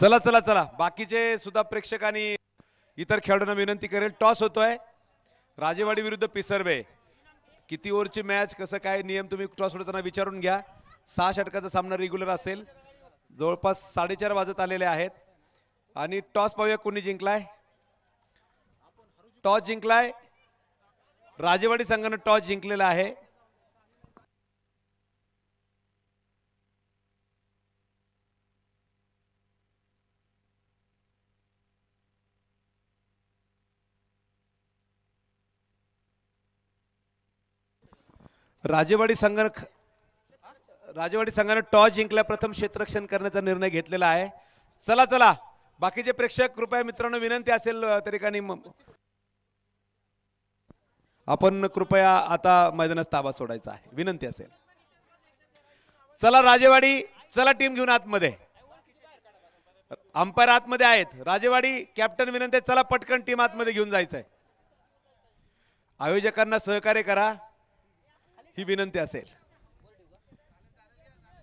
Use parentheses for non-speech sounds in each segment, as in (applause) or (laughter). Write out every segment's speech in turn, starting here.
चला चला चला बाकीचे सुद्धा प्रेक्षक आणि इतर खेळाडूंना विनंती करेल टॉस होतोय राजेवाडी विरुद्ध पिसर्वे किती ओव्हरची मॅच कसं काय नियम तुम्ही टॉस उडताना विचारून घ्या सहा षटकाचा सामना रेग्युलर असेल जवळपास साडेचार वाजत आलेले आहेत आणि टॉस पाहूया कोणी जिंकलाय टॉस जिंकलाय राजेवाडी संघानं टॉस जिंकलेला आहे राजेवाडी संघानं राजेवाडी संघानं टॉस जिंकल्या प्रथम क्षेत्ररक्षण करण्याचा निर्णय घेतलेला आहे चला चला बाकीचे प्रेक्षक कृपया मित्रांनो विनंती असेल त्या ठिकाणी आपण कृपया आता मैदानास ताबा सोडायचा आहे विनंती असेल चला राजेवाडी चला टीम घेऊन आतमध्ये अंपायर आतमध्ये आहेत राजेवाडी कॅप्टन विनंती चला पटकन टीम आतमध्ये घेऊन जायचंय आयोजकांना सहकार्य करा ही विनंती असेल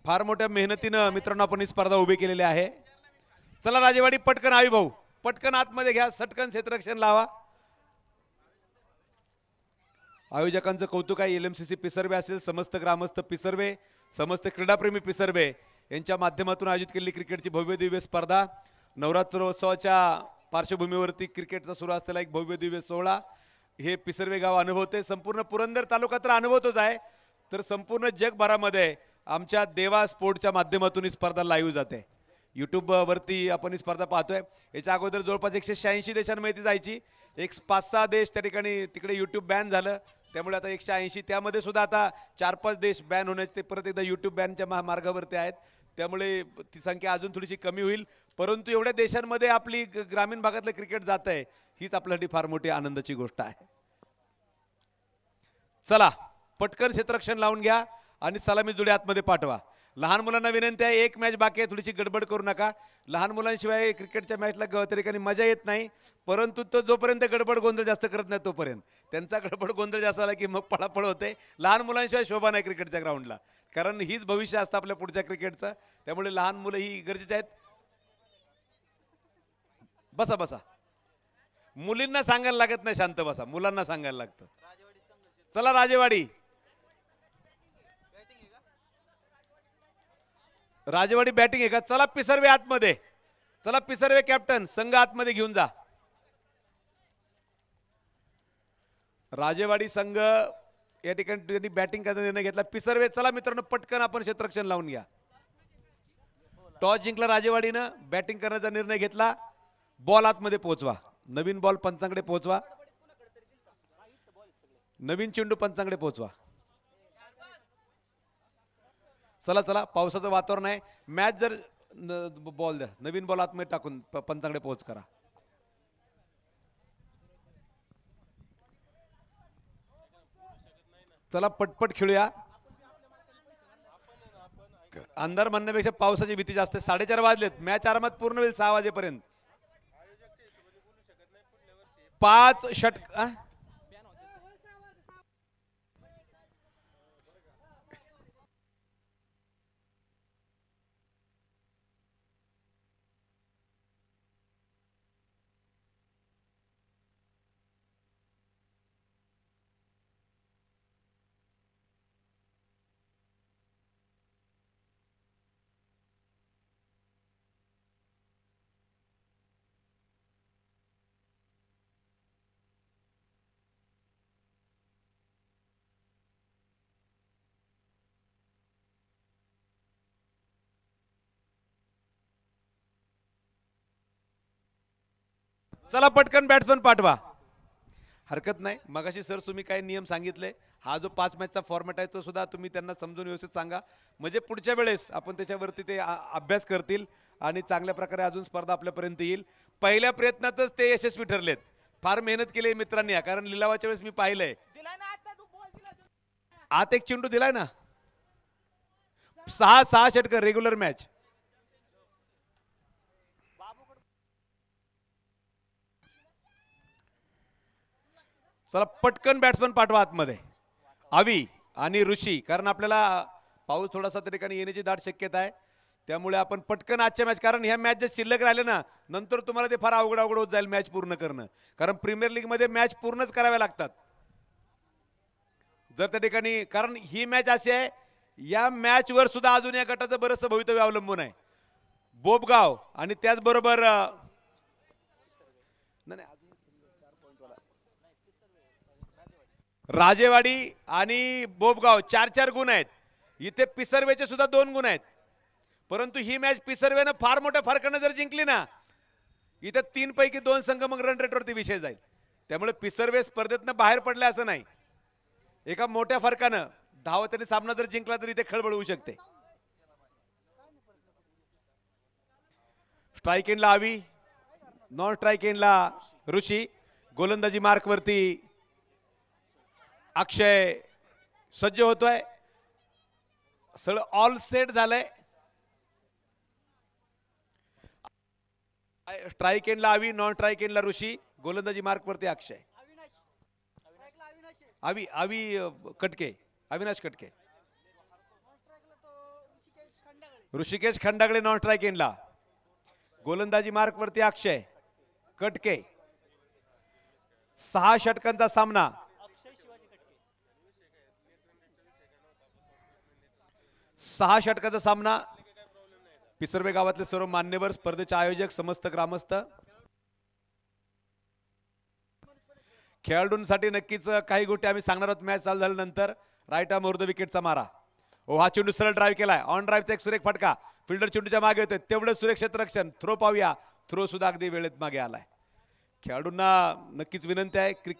फार मोठ्या मेहनतीनं मित्रांनो आपण ही स्पर्धा उभी केलेली आहे चला राजेवाडी पटकन आई भाऊ पटकन आतमध्ये घ्या सटकन क्षेत्ररक्षण लावा आयोजकांचं कौतुक आहे एल सी पिसर्वे असेल समस्त ग्रामस्थ पिसर्वे समस्त क्रीडाप्रेमी पिसर्वे यांच्या माध्यमातून आयोजित केलेली क्रिकेटची भव्य दिव्य स्पर्धा नवरात्रोत्सवाच्या पार्श्वभूमीवरती क्रिकेटचा सुरू असलेला एक भव्य दिव्य सोहळा हे पिसर्वे गाव अनुभवते संपूर्ण पुरंदर तालुका तर अनुभवतोच आहे तर संपूर्ण जगभरामध्ये आमच्या देवा स्पोर्टच्या माध्यमातून ही स्पर्धा लाईव्ह जाते यूट्यूबवरती आपण ही स्पर्धा पाहतोय याच्या अगोदर जवळपास एकशे शहाऐंशी देशांमध्ये ती जायची एक पाच सहा देश त्या ठिकाणी तिकडे यूट्यूब बॅन झालं त्यामुळे आता एकशे ऐंशी त्यामध्ये सुद्धा आता चार पाच देश बॅन होण्याचे ते परत एकदा यूट्यूब बॅनच्या महामार्गावरती आहेत त्यामुळे ती संख्या अजून थोडीशी कमी होईल परंतु एवढ्या देशांमध्ये आपली ग्रामीण भागातलं क्रिकेट जात आहे हीच आपल्यासाठी फार मोठी आनंदाची गोष्ट आहे चला पटकन क्षेत्रक्षण लावून घ्या आणि सलामी जुडे आतमध्ये पाठवा लहान मुलांना विनंती आहे एक मॅच बाकी आहे थोडीशी गडबड करू नका लहान मुलांशिवाय क्रिकेटच्या मॅचला त्या ठिकाणी मजा येत नाही परंतु तो जोपर्यंत गडबड गोंधळ जास्त करत नाही तोपर्यंत त्यांचा गडबड गोंधळ जास्त आला की मग पळापळ होते लहान मुलांशिवाय शोभा नाही क्रिकेटच्या ग्राउंडला कारण हीच भविष्य असतं आपल्या पुढच्या क्रिकेटचं त्यामुळे लहान मुलं ही गरजेची आहेत बसा बसा मुलींना सांगायला लागत नाही शांत बसा मुलांना सांगायला लागतं चला राजेवाडी राजवाडी बॅटिंग आहे का चला पिसर्वे आतमध्ये चला पिसर्वे कॅप्टन संघ आतमध्ये घेऊन जा राजेवाडी संघ या ठिकाणी त्यांनी बॅटिंग करण्याचा निर्णय घेतला पिसर्वे चला मित्रांनो पटकन आपण क्षेत्रक्षण लावून घ्या टॉस जिंकला राजेवाडीनं बॅटिंग करण्याचा निर्णय घेतला बॉल आतमध्ये पोहोचवा नवीन बॉल पंचांकडे पोहोचवा नवीन चेंडू पंचांकडे पोहोचवा चला चला पावसाचं वातावरण आहे मॅच जर बॉल द्या नवीन बॉल आतमध्ये टाकून पंचाकडे पोहोच करा चला पटपट खेळूया अंधार म्हणण्यापेक्षा पावसाची भीती जास्त साडेचार वाजलेत मॅच आरामात पूर्ण होईल सहा वाजेपर्यंत पाच षटक चला पटकन बॅट्समन पाठवा हरकत नाही मगाशी सर तुम्ही काय नियम सांगितले हा जो पाच मॅचचा फॉर्मॅट आहे तो सुद्धा तुम्ही त्यांना समजून व्यवस्थित सांगा म्हणजे पुढच्या वेळेस आपण त्याच्यावरती ते अभ्यास करतील आणि चांगल्या प्रकारे अजून स्पर्धा आपल्यापर्यंत येईल पहिल्या प्रयत्नातच ते यशस्वी ठरलेत फार मेहनत केली मित्रांनी कारण लिलावाच्या वेळेस मी पाहिलंय आत एक चेंडू दिलाय ना सहा सहा षटकर रेग्युलर मॅच चला पटकन बॅट्समन पाठवा आतमध्ये आवी आणि ऋषी कारण आपल्याला पाऊस थोडासा त्या ठिकाणी येण्याची दाट शक्यता आहे त्यामुळे आपण पटकन आजच्या मॅच कारण ह्या मॅच जर शिल्लक राहिले ना नंतर तुम्हाला ते फार अवघड अवघड होत जाईल मॅच पूर्ण करणं कारण प्रीमियर लीगमध्ये मॅच पूर्णच कराव्या लागतात जर त्या ठिकाणी कारण ही मॅच अशी आहे या मॅचवर सुद्धा अजून या गटाचं बरंचसं भवितव्य अवलंबून आहे बोबगाव आणि त्याचबरोबर नाही राजेवाडी आणि बोबगाव चार चार गुण आहेत इथे पिसर्वेचे सुद्धा दोन गुण आहेत परंतु ही मॅच पिसर्वेनं फार मोठ्या फरकानं जर जिंकली ना इथे तीन पैकी दोन संघ मग रन रेटवरती विषय जाईल त्यामुळे पिसर्वे स्पर्धेतनं बाहेर पडले असं नाही एका मोठ्या फरकानं धावत्याने सामना जर जिंकला तर इथे खळबळ होऊ शकते स्ट्राईक एंडला आवी नॉन स्ट्राईक एंडला ऋषी गोलंदाजी मार्कवरती अक्षय सज्ज होतोय सगळं ऑल सेट झालंय ट्रायकेनला आवी नॉन केनला ऋषी गोलंदाजी मार्क वरती अक्षय आवी आवी कटके अविनाश कटके ऋषिकेश खंडागळे नॉन केनला गोलंदाजी मार्क वरती अक्षय कटके सहा षटकांचा सामना सहा षटकाचा सामना पिसर्वे गावातले सर्व मान्यवर स्पर्धेचे आयोजक समस्त ग्रामस्थ खेळाडूंसाठी नक्कीच काही गोष्टी आम्ही सांगणार आहोत मॅच चालू झाल्यानंतर राईट आम द विकेटचा मारा ओ हा चेंडू सरळ ड्राईव्ह केलाय ऑन ड्राईव्हचा एक सुरेख फटका फिल्डर चेंडूच्या मागे होते तेवढं सुरेख रक्षण थ्रो पाहूया थ्रो सुद्धा अगदी वेळेत मागे आलाय खेळाडूंना नक्कीच विनंती आहे क्रिक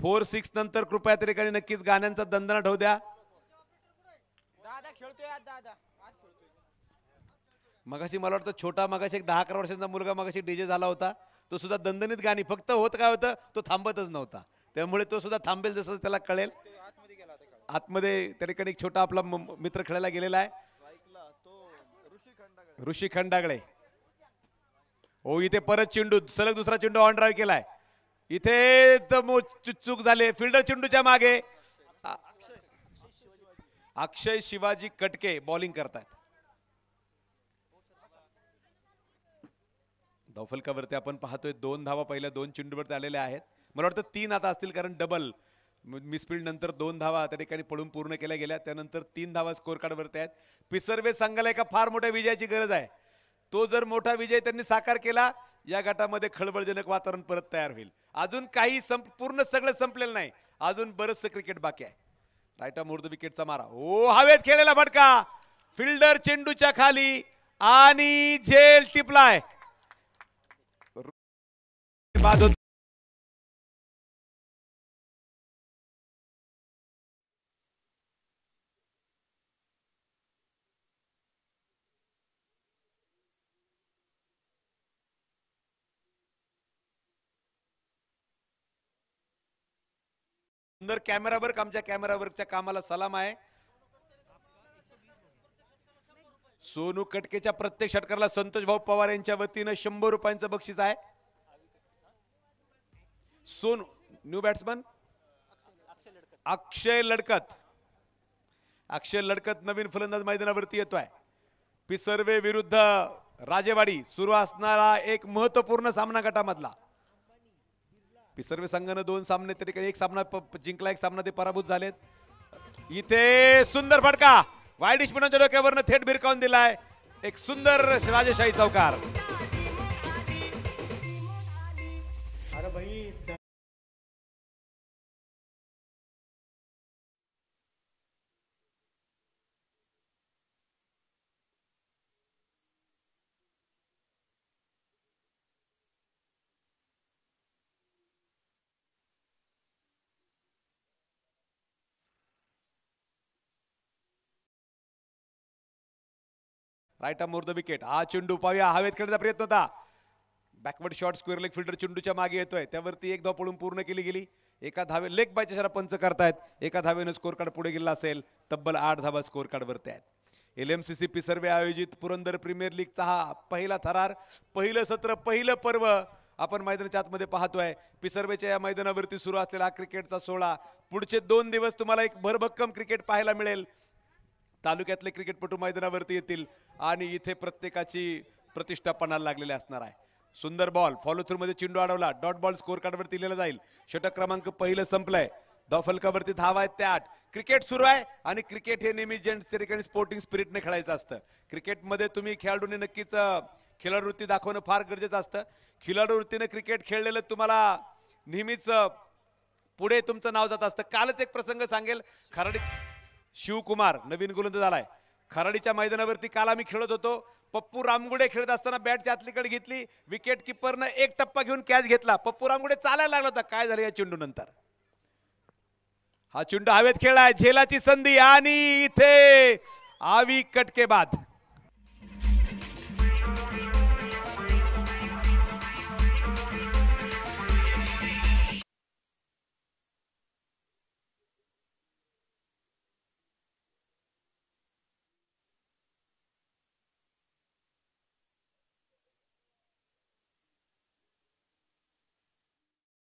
फोर सिक्स नंतर कृपया तरी काही नक्कीच गाण्यांचा दंदना ठेवू द्या मगाशी मला वाटतं छोटा मगाशी एक दहा अकरा वर्षांचा मुलगा मगाशी डीजे झाला होता तो सुद्धा दणदणीत गाणी फक्त होत काय होतं तो थांबतच नव्हता त्यामुळे तो सुद्धा थांबेल जसं त्याला कळेल आतमध्ये त्या ठिकाणी एक छोटा आपला मित्र खेळायला गेलेला आहे ऋषी खंडागळे हो ओ इथे परत चेंडू सलग दुसरा चेंडू ऑन ड्राईव्ह केलाय इथे तर झाले चु- चूक फिल्डर चेंडूच्या मागे अक्षय शिवाजी कटके बॉलिंग करतायत धौफलकावरती आपण पाहतोय दोन धावा पहिल्या दोन चेंडूवरती आलेल्या आहेत मला वाटतं तीन आता असतील कारण डबल मिसफील्ड नंतर दोन धावा त्या ठिकाणी पळून पूर्ण केल्या गेल्या त्यानंतर तीन धावा स्कोर कार्डवरती आहेत पिसर्वे संघाला एका फार मोठ्या विजयाची गरज आहे तो जर मोठा विजय त्यांनी साकार केला या गटामध्ये खळबळजनक वातावरण परत तयार होईल अजून काही संप पूर्ण सगळं संपलेलं नाही अजून बरंचसं क्रिकेट बाकी आहे रायटा द विकेटचा मारा ओ हवेत खेळलेला फटका फिल्डर चेंडूच्या खाली आणि झेल टिपलाय सुंदर कॅमेरा वर्क आमच्या कॅमेरा वर्कच्या कामाला सलाम आहे सोनू कटकेच्या प्रत्येक षटकारला संतोष भाऊ पवार यांच्या वतीनं शंभर रुपयांचं बक्षीस आहे सोनू न्यू बॅट्समन अक्षय लडकत अक्षय लडकत नवीन फलंदाज मैदानावरती येतोय पिसर्वे विरुद्ध राजेवाडी सुरू असणारा एक महत्वपूर्ण सामना गटामधला सर्व संघानं दोन सामने तरी एक सामना जिंकला एक सामना ते पराभूत झालेत इथे सुंदर फटका वाईडिश पुण्याच्या डोक्यावरनं थेट भिरकावून दिलाय एक सुंदर राजेशाही चौकार राईट मोर द विकेट हा चेंडू पाहूया हवेत खेळण्याचा प्रयत्न होता backward short square leg fielder चेंडूच्या मागे येतोय त्यावरती एक धाव पळून पूर्ण केली गेली एका धावे लेग बायच्या शरा पंच करतायत एका धावेनं स्कोर कार्ड पुढे गेला असेल तब्बल आठ धावा स्कोअर कार्डवरती आहेत L M C C Pisarve आयोजित पुरंदर प्रीमियर लीगचा हा पहिला थरार पहिलं सत्र पहिलं पर्व आपण मैदानाच्या आतमध्ये पाहतोय पिसर्वेच्या या मैदानावरती सुरू असलेला क्रिकेटचा सोहळा पुढचे दोन दिवस तुम्हाला एक भरभक्कम क्रिकेट पाहायला मिळेल तालुक्यातले क्रिकेटपटू मैदानावरती येतील आणि इथे प्रत्येकाची प्रतिष्ठा पणाला लागलेली असणार आहे सुंदर बॉल फॉलो मध्ये चिंडू अडवला डॉट बॉल स्कोर कार्डवरती लिहिला जाईल षटक क्रमांक पहिलं संपलंय फलकावरती धाव आहेत त्या आठ क्रिकेट सुरू आहे आणि क्रिकेट हे नेहमी जेंट्स ठिकाणी स्पोर्टिंग स्पिरिटने खेळायचं असतं क्रिकेटमध्ये तुम्ही खेळाडूंनी नक्कीच वृत्ती दाखवणं फार गरजेचं असतं वृत्तीने क्रिकेट खेळलेलं तुम्हाला नेहमीच पुढे तुमचं नाव जात असतं कालच एक प्रसंग सांगेल खराडी शिवकुमार नवीन गुलंद झालाय खराडीच्या मैदानावरती काल आम्ही खेळत होतो पप्पू रामगुडे खेळत असताना बॅटच्या आतलीकडे घेतली विकेट किपरनं एक टप्पा घेऊन कॅच घेतला पप्पू रामगुडे चालायला लागला होता काय झालं या चेंडू नंतर हा चेंडू हवेत खेळलाय झेलाची संधी आणि इथे आवी कटके बाद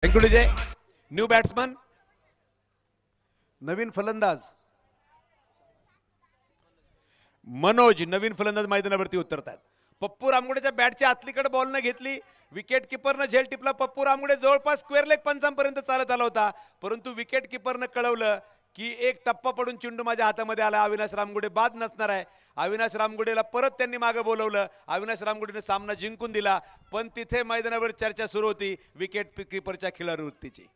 थँक्यू न्यू बॅट्समन नवीन फलंदाज मनोज नवीन फलंदाज मैदानावरती उतरतात पप्पू रामगुडेच्या बॅटच्या आतलीकडे बॉलनं घेतली विकेट न झेल टिपला पप्पू रामगुडे जवळपास स्क्वेअर लेग पंचांपर्यंत चालत आला होता परंतु विकेट कळवलं की एक टप्पा पडून चिंडू माझ्या हातामध्ये आला अविनाश रामगुडे बाद नसणार आहे अविनाश रामगुडेला परत त्यांनी मागे बोलवलं अविनाश रामगुडेने सामना जिंकून दिला पण तिथे मैदानावर चर्चा सुरू होती विकेट किपरच्या खिलाडूवृत्तीची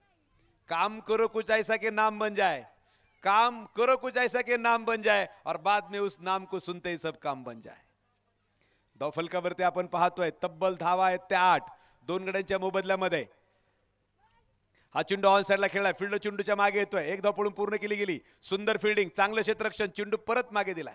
काम करो कुछ ऐसा के नाम बन जाय काम करो कुछ ऐसा के नाम बन जाय और बाद में उस नाम को सुनते ही सब काम बन जाय दौफलकावरती आपण पाहतोय तब्बल धावा आहेत त्या आठ दोन गड्यांच्या मोबदल्यामध्ये हा चेंडू ऑन साईडला खेळला फिल्ड चिंडूच्या मागे येतोय एक धाव पळून पूर्ण केली गेली सुंदर फिल्डिंग चांगलं क्षेत्ररक्षण चेंडू परत मागे दिलाय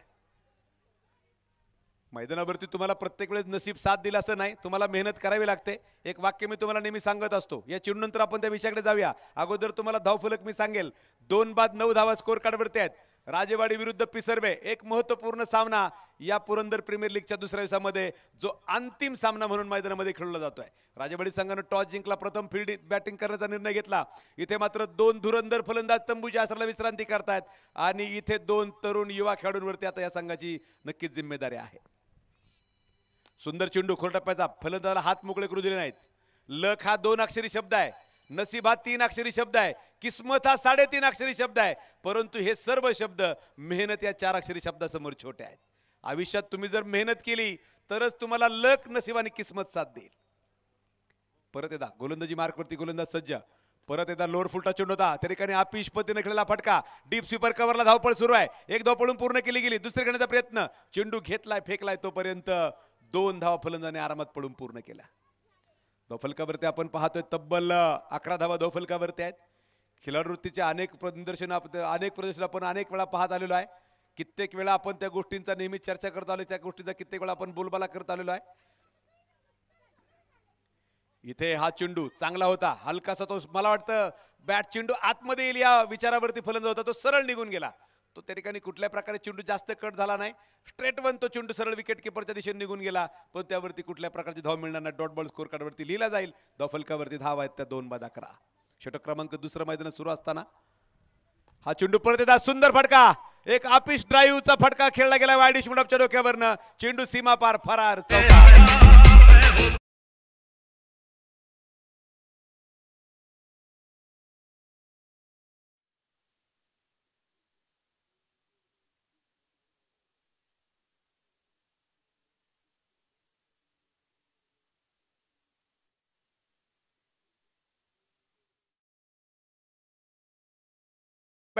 मैदानावरती तुम्हाला प्रत्येक वेळेस नसीब साथ दिला असं नाही तुम्हाला मेहनत करावी लागते एक वाक्य मी तुम्हाला नेहमी सांगत असतो या नंतर आपण त्या विषयाकडे जाऊया अगोदर तुम्हाला धावफलक मी सांगेल दोन बाद नऊ धावा स्कोर कार्डवरती आहेत राजेवाडी विरुद्ध पिसर्वे एक महत्वपूर्ण सामना या पुरंदर प्रीमियर लीगच्या दुसऱ्या दिवसामध्ये जो अंतिम सामना म्हणून मैदानामध्ये खेळला जातोय राजेवाडी संघानं टॉस जिंकला प्रथम फिल्ड बॅटिंग करण्याचा निर्णय घेतला इथे मात्र दोन धुरंदर फलंदाज तंबूच्या आसरला विश्रांती करतायत आणि इथे दोन तरुण युवा खेळाडूंवरती आता या संघाची नक्कीच जिम्मेदारी आहे सुंदर चेंडू खोरटप्प्याचा फलंदाला हात मोकळे करू दिले नाहीत लख हा दोन अक्षरी शब्द आहे नसिबात तीन अक्षरी शब्द आहे किस्मत हा साडेतीन अक्षरी शब्द आहे परंतु हे सर्व शब्द मेहनत या चार अक्षरी शब्दासमोर छोटे आहेत आयुष्यात तुम्ही जर मेहनत केली तरच तुम्हाला लक नसीब आणि किस्मत साथ देईल परत एकदा गोलंदाजी मार्कवरती गोलंदाज सज्ज परत एकदा लोअर फुलटा चेंडू होता त्या ठिकाणी आपिश खेळला फटका डीप स्वीपर कव्हरला धावपळ सुरू आहे एक धाव पळून पूर्ण केली गेली दुसरी करण्याचा प्रयत्न चेंडू घेतलाय फेकलाय तोपर्यंत दोन धावा फलंदाने आरामात पडून पूर्ण केला धोफलकावरती आपण पाहतोय तब्बल अकरा धावा धोफलकावरती आहेत खिलाडू वृत्तीचे अनेक प्रदर्शन अनेक प्रदर्शन आपण अनेक वेळा पाहत आलेलो आहे कित्येक वेळा आपण त्या गोष्टींचा नेहमी चर्चा करत आलो त्या गोष्टीचा कित्येक वेळा आपण बोलबाला करत आलेलो आहे इथे हा चेंडू चांगला होता हलकासा तो मला वाटतं बॅट चेंडू आतमध्ये येईल या विचारावरती फलंद होता तो सरळ निघून गेला तो त्या ठिकाणी कुठल्या प्रकारे चेंडू जास्त कट झाला नाही स्ट्रेट वन तो चेंडू सरळ विकेट किपरच्या दिशेने निघून गेला पण त्यावरती कुठल्या प्रकारची धाव मिळणार नाही डॉट बॉल स्कोर कार्डवरती लिहिला जाईल दफलकावरती फलकावरती धाव आहेत त्या दोन बाद अकरा षटक क्रमांक दुसरं मैदान सुरू असताना हा चेंडू परत येतात सुंदर फटका एक आपिश ड्राईव्हचा फटका खेळला गेला वायडिश मुडपच्या डोक्यावरनं चेंडू सीमा पार फरार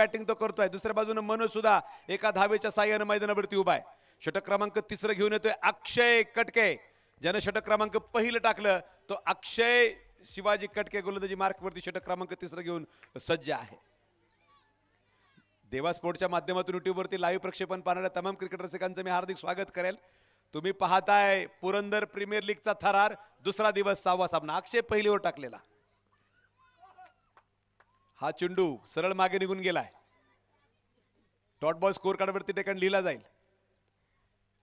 बॅटिंग तो करतोय दुसऱ्या बाजूने मनोज सुद्धा एका धावेच्या साह्यानं मैदानावरती उभा आहे षटक क्रमांक तिसरं घेऊन येतोय अक्षय कटके ज्यानं षटक क्रमांक पहिलं टाकलं तो अक्षय शिवाजी कटके गोलंदाजी मार्कवरती षटक क्रमांक तिसरं घेऊन सज्ज आहे देवा स्पोर्टच्या माध्यमातून युट्यूबवरती लाईव्ह प्रक्षेपण पाहणाऱ्या तमाम क्रिकेट रसिकांचं मी हार्दिक स्वागत करेल तुम्ही पाहताय पुरंदर प्रीमियर लीगचा थरार दुसरा दिवस सहावा सामना अक्षय पहिलीवर टाकलेला हा चेंडू सरळ मागे निघून गेलाय डॉट बॉल स्कोर कार्डवरती टेकन लिहिला जाईल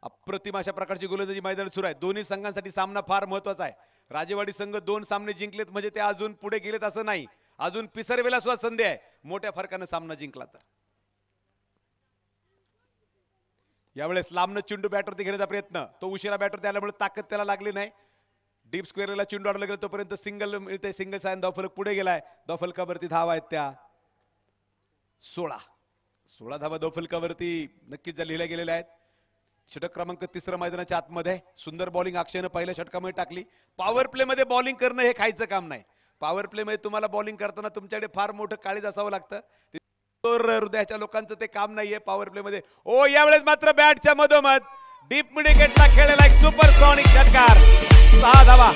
अप्रतिम अशा प्रकारची गोलंदाजी मैदान सुरू आहे दोन्ही संघांसाठी सामना फार महत्वाचा आहे राजेवाडी संघ दोन सामने जिंकलेत म्हणजे ते अजून पुढे गेलेत असं नाही अजून पिसरवेला सुद्धा संधी आहे मोठ्या फरकानं सामना जिंकला तर यावेळेस लांबनं बॅटर बॅटवरती घेण्याचा प्रयत्न तो उशिरा बॅटर आल्यामुळे ताकद त्याला लागली नाही डीप स्क्वेअरला चेंडू अडला गेला तोपर्यंत सिंगल मिळते सिंगल सायन धावफलक पुढे गेलाय धावफलकावरती धावा आहेत त्या सोळा सोळा धावा धावफलकावरती नक्कीच ज्या लिहिल्या गेलेल्या आहेत षटक क्रमांक तिसरा मैदानाच्या आतमध्ये सुंदर बॉलिंग अक्षयनं पहिल्या षटकामध्ये टाकली पॉवर प्ले मध्ये बॉलिंग करणं हे खायचं काम नाही पॉवर प्ले मध्ये तुम्हाला बॉलिंग करताना तुमच्याकडे फार मोठं काळीज असावं लागतं हृदयाच्या लोकांचं ते काम नाहीये पॉवर प्ले मध्ये ओ यावेळेस मात्र बॅटच्या मधोमध डीप मिडिकेटला गेटला खेळलेला सुपर सॉनिक षटकार सहा धावा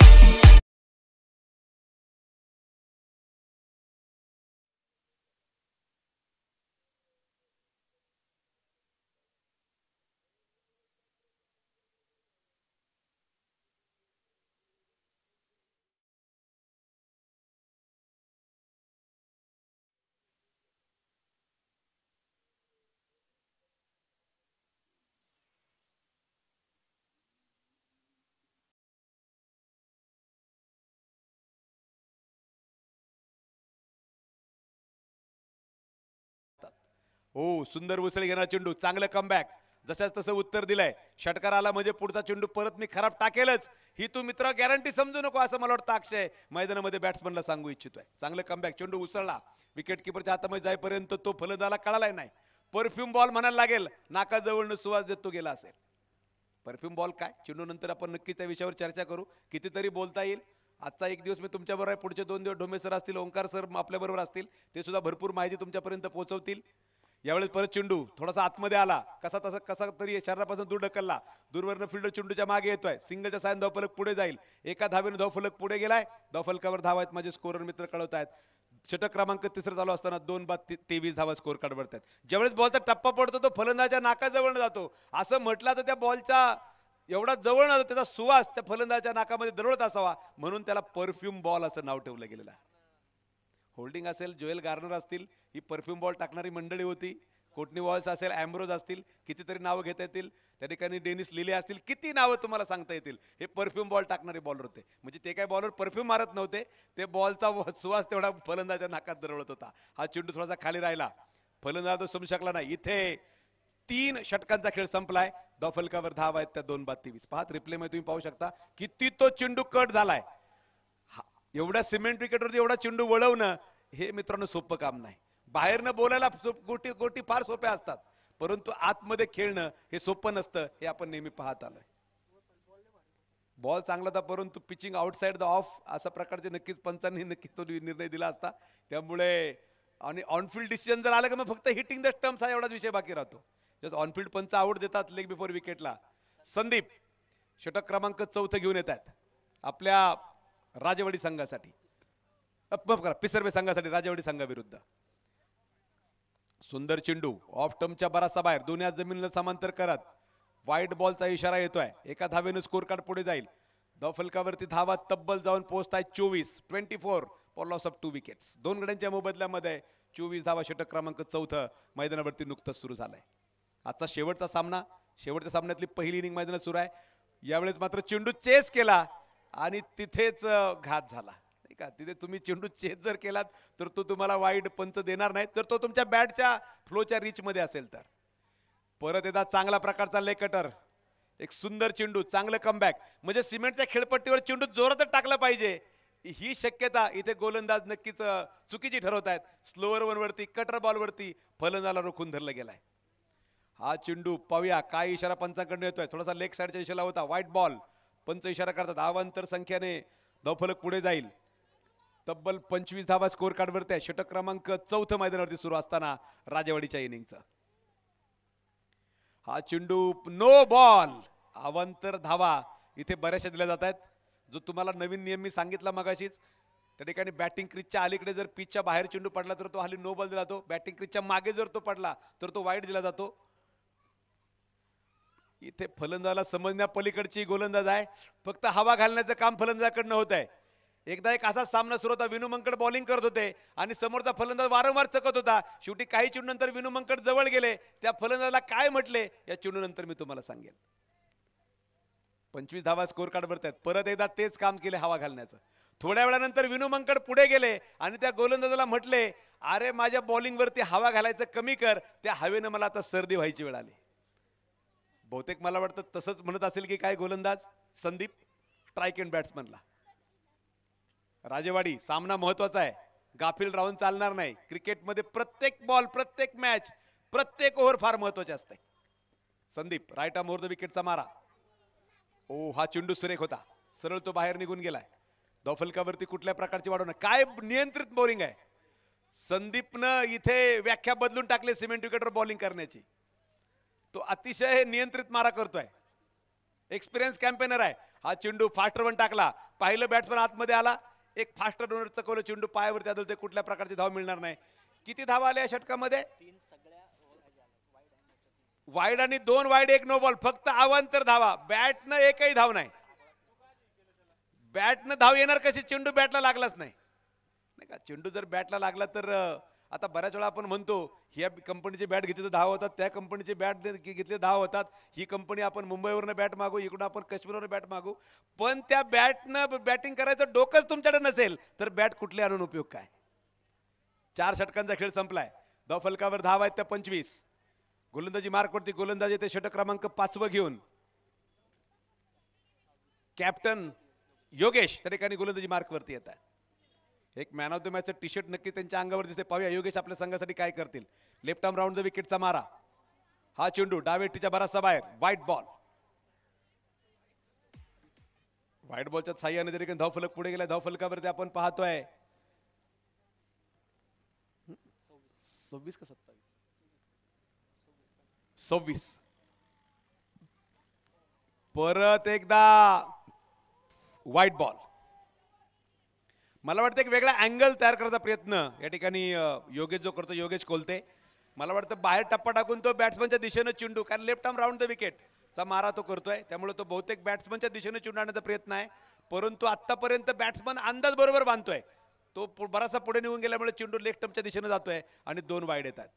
हो सुंदर उसळी घेणार चेंडू चांगलं कमबॅक जशाच तसं उत्तर दिलंय षटकार आला म्हणजे पुढचा चेंडू परत मी खराब टाकेलच ही तू मित्र गॅरंटी समजू नको असं मला वाटतं अक्षय मैदानामध्ये बॅट्समनला सांगू इच्छितोय चांगलं कमबॅक चेंडू उसळला विकेट किपरच्या हातामध्ये जाईपर्यंत तो फलंदाला कळालाय नाही परफ्यूम बॉल म्हणायला लागेल नाकाजवळनं सुवास देत तो गेला असेल परफ्यूम बॉल काय चेंडू नंतर आपण नक्की त्या विषयावर चर्चा करू कितीतरी बोलता येईल आजचा एक दिवस मी तुमच्याबरोबर आहे पुढचे दोन दिवस ढोमे सर असतील ओंकार सर आपल्याबरोबर असतील ते सुद्धा भरपूर माहिती तुमच्यापर्यंत पोहोचवतील यावेळेस परत चेंडू थोडासा आतमध्ये आला कसा तसा कसा तरी शरीरापासून दूर ढकलला दूरवरनं फिल्डर चेंडूच्या मागे येतोय सिंगलच्या सायन धावफलक पुढे जाईल एका धावेनं धावफलक पुढे गेलाय धावफलकावर धाव आहेत माझे स्कोरर मित्र कळवत आहेत षटक क्रमांक तिसरं चालू असताना दोन बाद तेवीस धावा स्कोर कार्ड भरतात ज्यावेळेस बॉलचा टप्पा पडतो तो फलंदाजच्या नाकाजवळ जातो असं म्हटलं तर त्या बॉलचा एवढा जवळ त्याचा सुवास त्या फलंदाच्या नाकामध्ये दरवळत असावा म्हणून त्याला परफ्यूम बॉल असं नाव ठेवलं गेलेलं आहे होल्डिंग असेल ज्वेल गार्नर असतील ही परफ्यूम बॉल टाकणारी मंडळी होती कोटनी वॉल्स असेल ॲम्ब्रोज असतील कितीतरी नावं घेता येतील त्या ठिकाणी डेनिस लिले असतील किती नावं तुम्हाला सांगता येतील हे परफ्यूम बॉल टाकणारे बॉलर होते म्हणजे ते काय बॉलर परफ्यूम मारत नव्हते ते बॉलचा सुवास तेवढा फलंदाजच्या नाकात दरवळत होता हा चेंडू थोडासा खाली राहिला फलंदाज तो समजू शकला नाही इथे तीन षटकांचा खेळ संपलाय दफलकावर धाव आहेत त्या दोन बाद तेवीस पाहत रिप्लेमध्ये तुम्ही पाहू शकता किती तो चेंडू कट झालाय एवढ्या सिमेंट विकेटवरती एवढा चेंडू वळवणं हे मित्रांनो सोपं काम नाही बाहेरनं बोलायला गोटी गोटी फार सोप्या असतात परंतु आतमध्ये खेळणं हे सोपं नसतं हे आपण नेहमी पाहत आलोय बॉल चांगला होता परंतु पिचिंग आउटसाईड द ऑफ असा प्रकारचे नक्कीच पंचांनी नक्कीच तो निर्णय दिला असता त्यामुळे आणि ऑनफिल्ड डिसिजन जर आलं का मग फक्त हिटिंग द स्टम्स हा एवढाच विषय बाकी राहतो जस ऑनफिल्ड पंच आउट देतात लेग बिफोर विकेटला संदीप षटक क्रमांक चौथं घेऊन येतात आपल्या राजवाडी संघासाठी करा पिसर्वे संघासाठी राजवाडी संघाविरुद्ध सुंदर चिंडू ऑफ टर्मच्या बराचसा बाहेर दोन्ही जमिनीला समांतर करत व्हाईट बॉलचा इशारा येतोय एका धावेनं स्कोर कार्ड पुढे जाईल दफलकावरती धावा तब्बल जाऊन पोहोचत आहे चोवीस twenty four for loss of two wickets दोन गड्यांच्या मोबदल्यामध्ये चोवीस धावा षटक क्रमांक चौथं मैदानावरती नुकतंच सुरू झालंय आजचा शेवटचा सामना शेवटच्या सामन्यातली पहिली इनिंग मैदानात सुरू आहे यावेळेस मात्र चेंडू चेस केला आणि तिथेच घात झाला नाही का तिथे तुम्ही चेंडू चेंज जर केलात तर तो तुम्हाला वाईट पंच देणार नाही तर तो तुमच्या बॅटच्या फ्लोच्या रिचमध्ये असेल तर परत एकदा चांगला प्रकारचा कटर एक सुंदर चेंडू चांगलं कमबॅक म्हणजे सिमेंटच्या खेळपट्टीवर चेंडू जोरातच टाकला पाहिजे ही शक्यता इथे गोलंदाज नक्कीच चुकीची ठरवत आहेत स्लोअर वनवरती कटर बॉलवरती फलंदाला रोखून धरलं गेलाय हा चेंडू पाहूया काय इशारा पंचांकडून येतोय थोडासा लेग साईडच्या इशारा होता व्हाईट बॉल पंच इशारा करतात धावांतर संख्याने धावफलक पुढे जाईल तब्बल पंचवीस धावा स्कोर कार्डवरती आहे षटक क्रमांक चौथं मैदानावरती सुरू असताना राजेवाडीच्या इनिंगचा हा चेंडू नो बॉल अवांतर धावा इथे बऱ्याचशा दिल्या जात जो तुम्हाला नवीन नियम मी सांगितला मगाशीच त्या ठिकाणी बॅटिंग क्रिजच्या अलीकडे जर पिचच्या बाहेर चेंडू पडला तर तो हल्ली नो बॉल दिला जातो बॅटिंग क्रिजच्या मागे जर तो पडला तर तो वाईट दिला जातो इथे समजण्या समजण्यापलीकडची गोलंदाज आहे फक्त हवा घालण्याचं काम फलंदाजाकडनं होत आहे एकदा एक असा सामना सुरू होता विनू मंकड बॉलिंग करत होते आणि समोरचा फलंदाज वारंवार चकत होता शेवटी काही नंतर विनू मंकड जवळ गेले त्या फलंदाजाला काय म्हटले या नंतर मी तुम्हाला सांगेन पंचवीस धावा स्कोर कार्ड भरत परत एकदा तेच काम केले हवा घालण्याचं थोड्या वेळानंतर विनू मंकड पुढे गेले आणि त्या गोलंदाजाला म्हटले अरे माझ्या बॉलिंगवरती हवा घालायचं कमी कर त्या हवेनं मला आता सर्दी व्हायची वेळ आली बहुतेक मला वाटतं तसंच म्हणत असेल की काय गोलंदाज संदीप स्ट्राईक अँड बॅट्समनला राजेवाडी सामना महत्वाचा आहे गाफील राहून चालणार नाही क्रिकेटमध्ये प्रत्येक बॉल प्रत्येक मॅच प्रत्येक ओव्हर फार महत्वाचे असते संदीप राईट आम मोर द विकेटचा मारा ओ हा चेंडू सुरेख होता सरळ तो बाहेर निघून गेलाय दफलकावरती कुठल्या प्रकारची वाढवणं काय नियंत्रित बॉलिंग आहे संदीपनं इथे व्याख्या बदलून टाकली सिमेंट विकेटवर बॉलिंग करण्याची तो अतिशय नियंत्रित मारा करतोय एक्सपिरियन्स कॅम्पेनर आहे हा चेंडू वन टाकला पहिलं बॅट्समन आतमध्ये आला एक फास्टर डोनर चकवलं चेंडू पायावर आदळ ते कुठल्या प्रकारची धाव मिळणार नाही किती धाव आले या षटकामध्ये वाईड आणि दोन वाईड एक नो बॉल फक्त आवांतर धावा बॅटनं एकही धाव नाही बॅटनं धाव येणार कशी चेंडू बॅटला लागलाच नाही का चेंडू जर बॅटला लागला तर आता बऱ्याच वेळा आपण म्हणतो ह्या कंपनीचे बॅट घेतले तर दहा होतात त्या कंपनीचे बॅट घेतले दहा होतात ही कंपनी आपण मुंबईवरनं बॅट मागू इकडून आपण काश्मीरवर बॅट मागू पण त्या बॅटनं बॅटिंग करायचं डोकंच तुमच्याकडे नसेल तर बॅट कुठले आणून उपयोग काय चार षटकांचा खेळ संपलाय द फलकावर धाव आहेत त्या पंचवीस गोलंदाजी मार्कवरती गोलंदाजी ते षटक क्रमांक पाचवं घेऊन कॅप्टन योगेश त्या ठिकाणी गोलंदाजी मार्कवरती येतात एक मॅन ऑफ द मॅचचं टी शर्ट नक्की त्यांच्या अंगावर दिसते पाहूया योगेश आपल्या संघासाठी काय करतील लेफ्ट आर्म राऊंड द विकेटचा मारा हा चेंडू डावेटीच्या बराचसा बाहेर व्हाईट बॉल व्हाईट बॉलच्या साह्याने तरी धावफलक पुढे गेला धावफलकावरती आपण पाहतोय सव्वीस का सत्तावीस सव्वीस परत एकदा व्हाईट बॉल मला वाटतं एक वेगळा अँगल तयार करायचा प्रयत्न या ठिकाणी योगेश जो करतो योगेश कोलते मला वाटतं बाहेर टप्पा टाकून तो बॅट्समनच्या दिशेनं चिंडू कारण left arm round the wicket चा मारा तो करतोय त्यामुळे तो बहुतेक बॅट्समनच्या दिशेनं चिंडाण्याचा प्रयत्न आहे परंतु आतापर्यंत बॅट्समन अंदाज बरोबर बांधतोय तो बरासा पुढे निघून गेल्यामुळे चेंडू लेफ्ट टमच्या दिशेनं जातोय आणि दोन वाईड येतात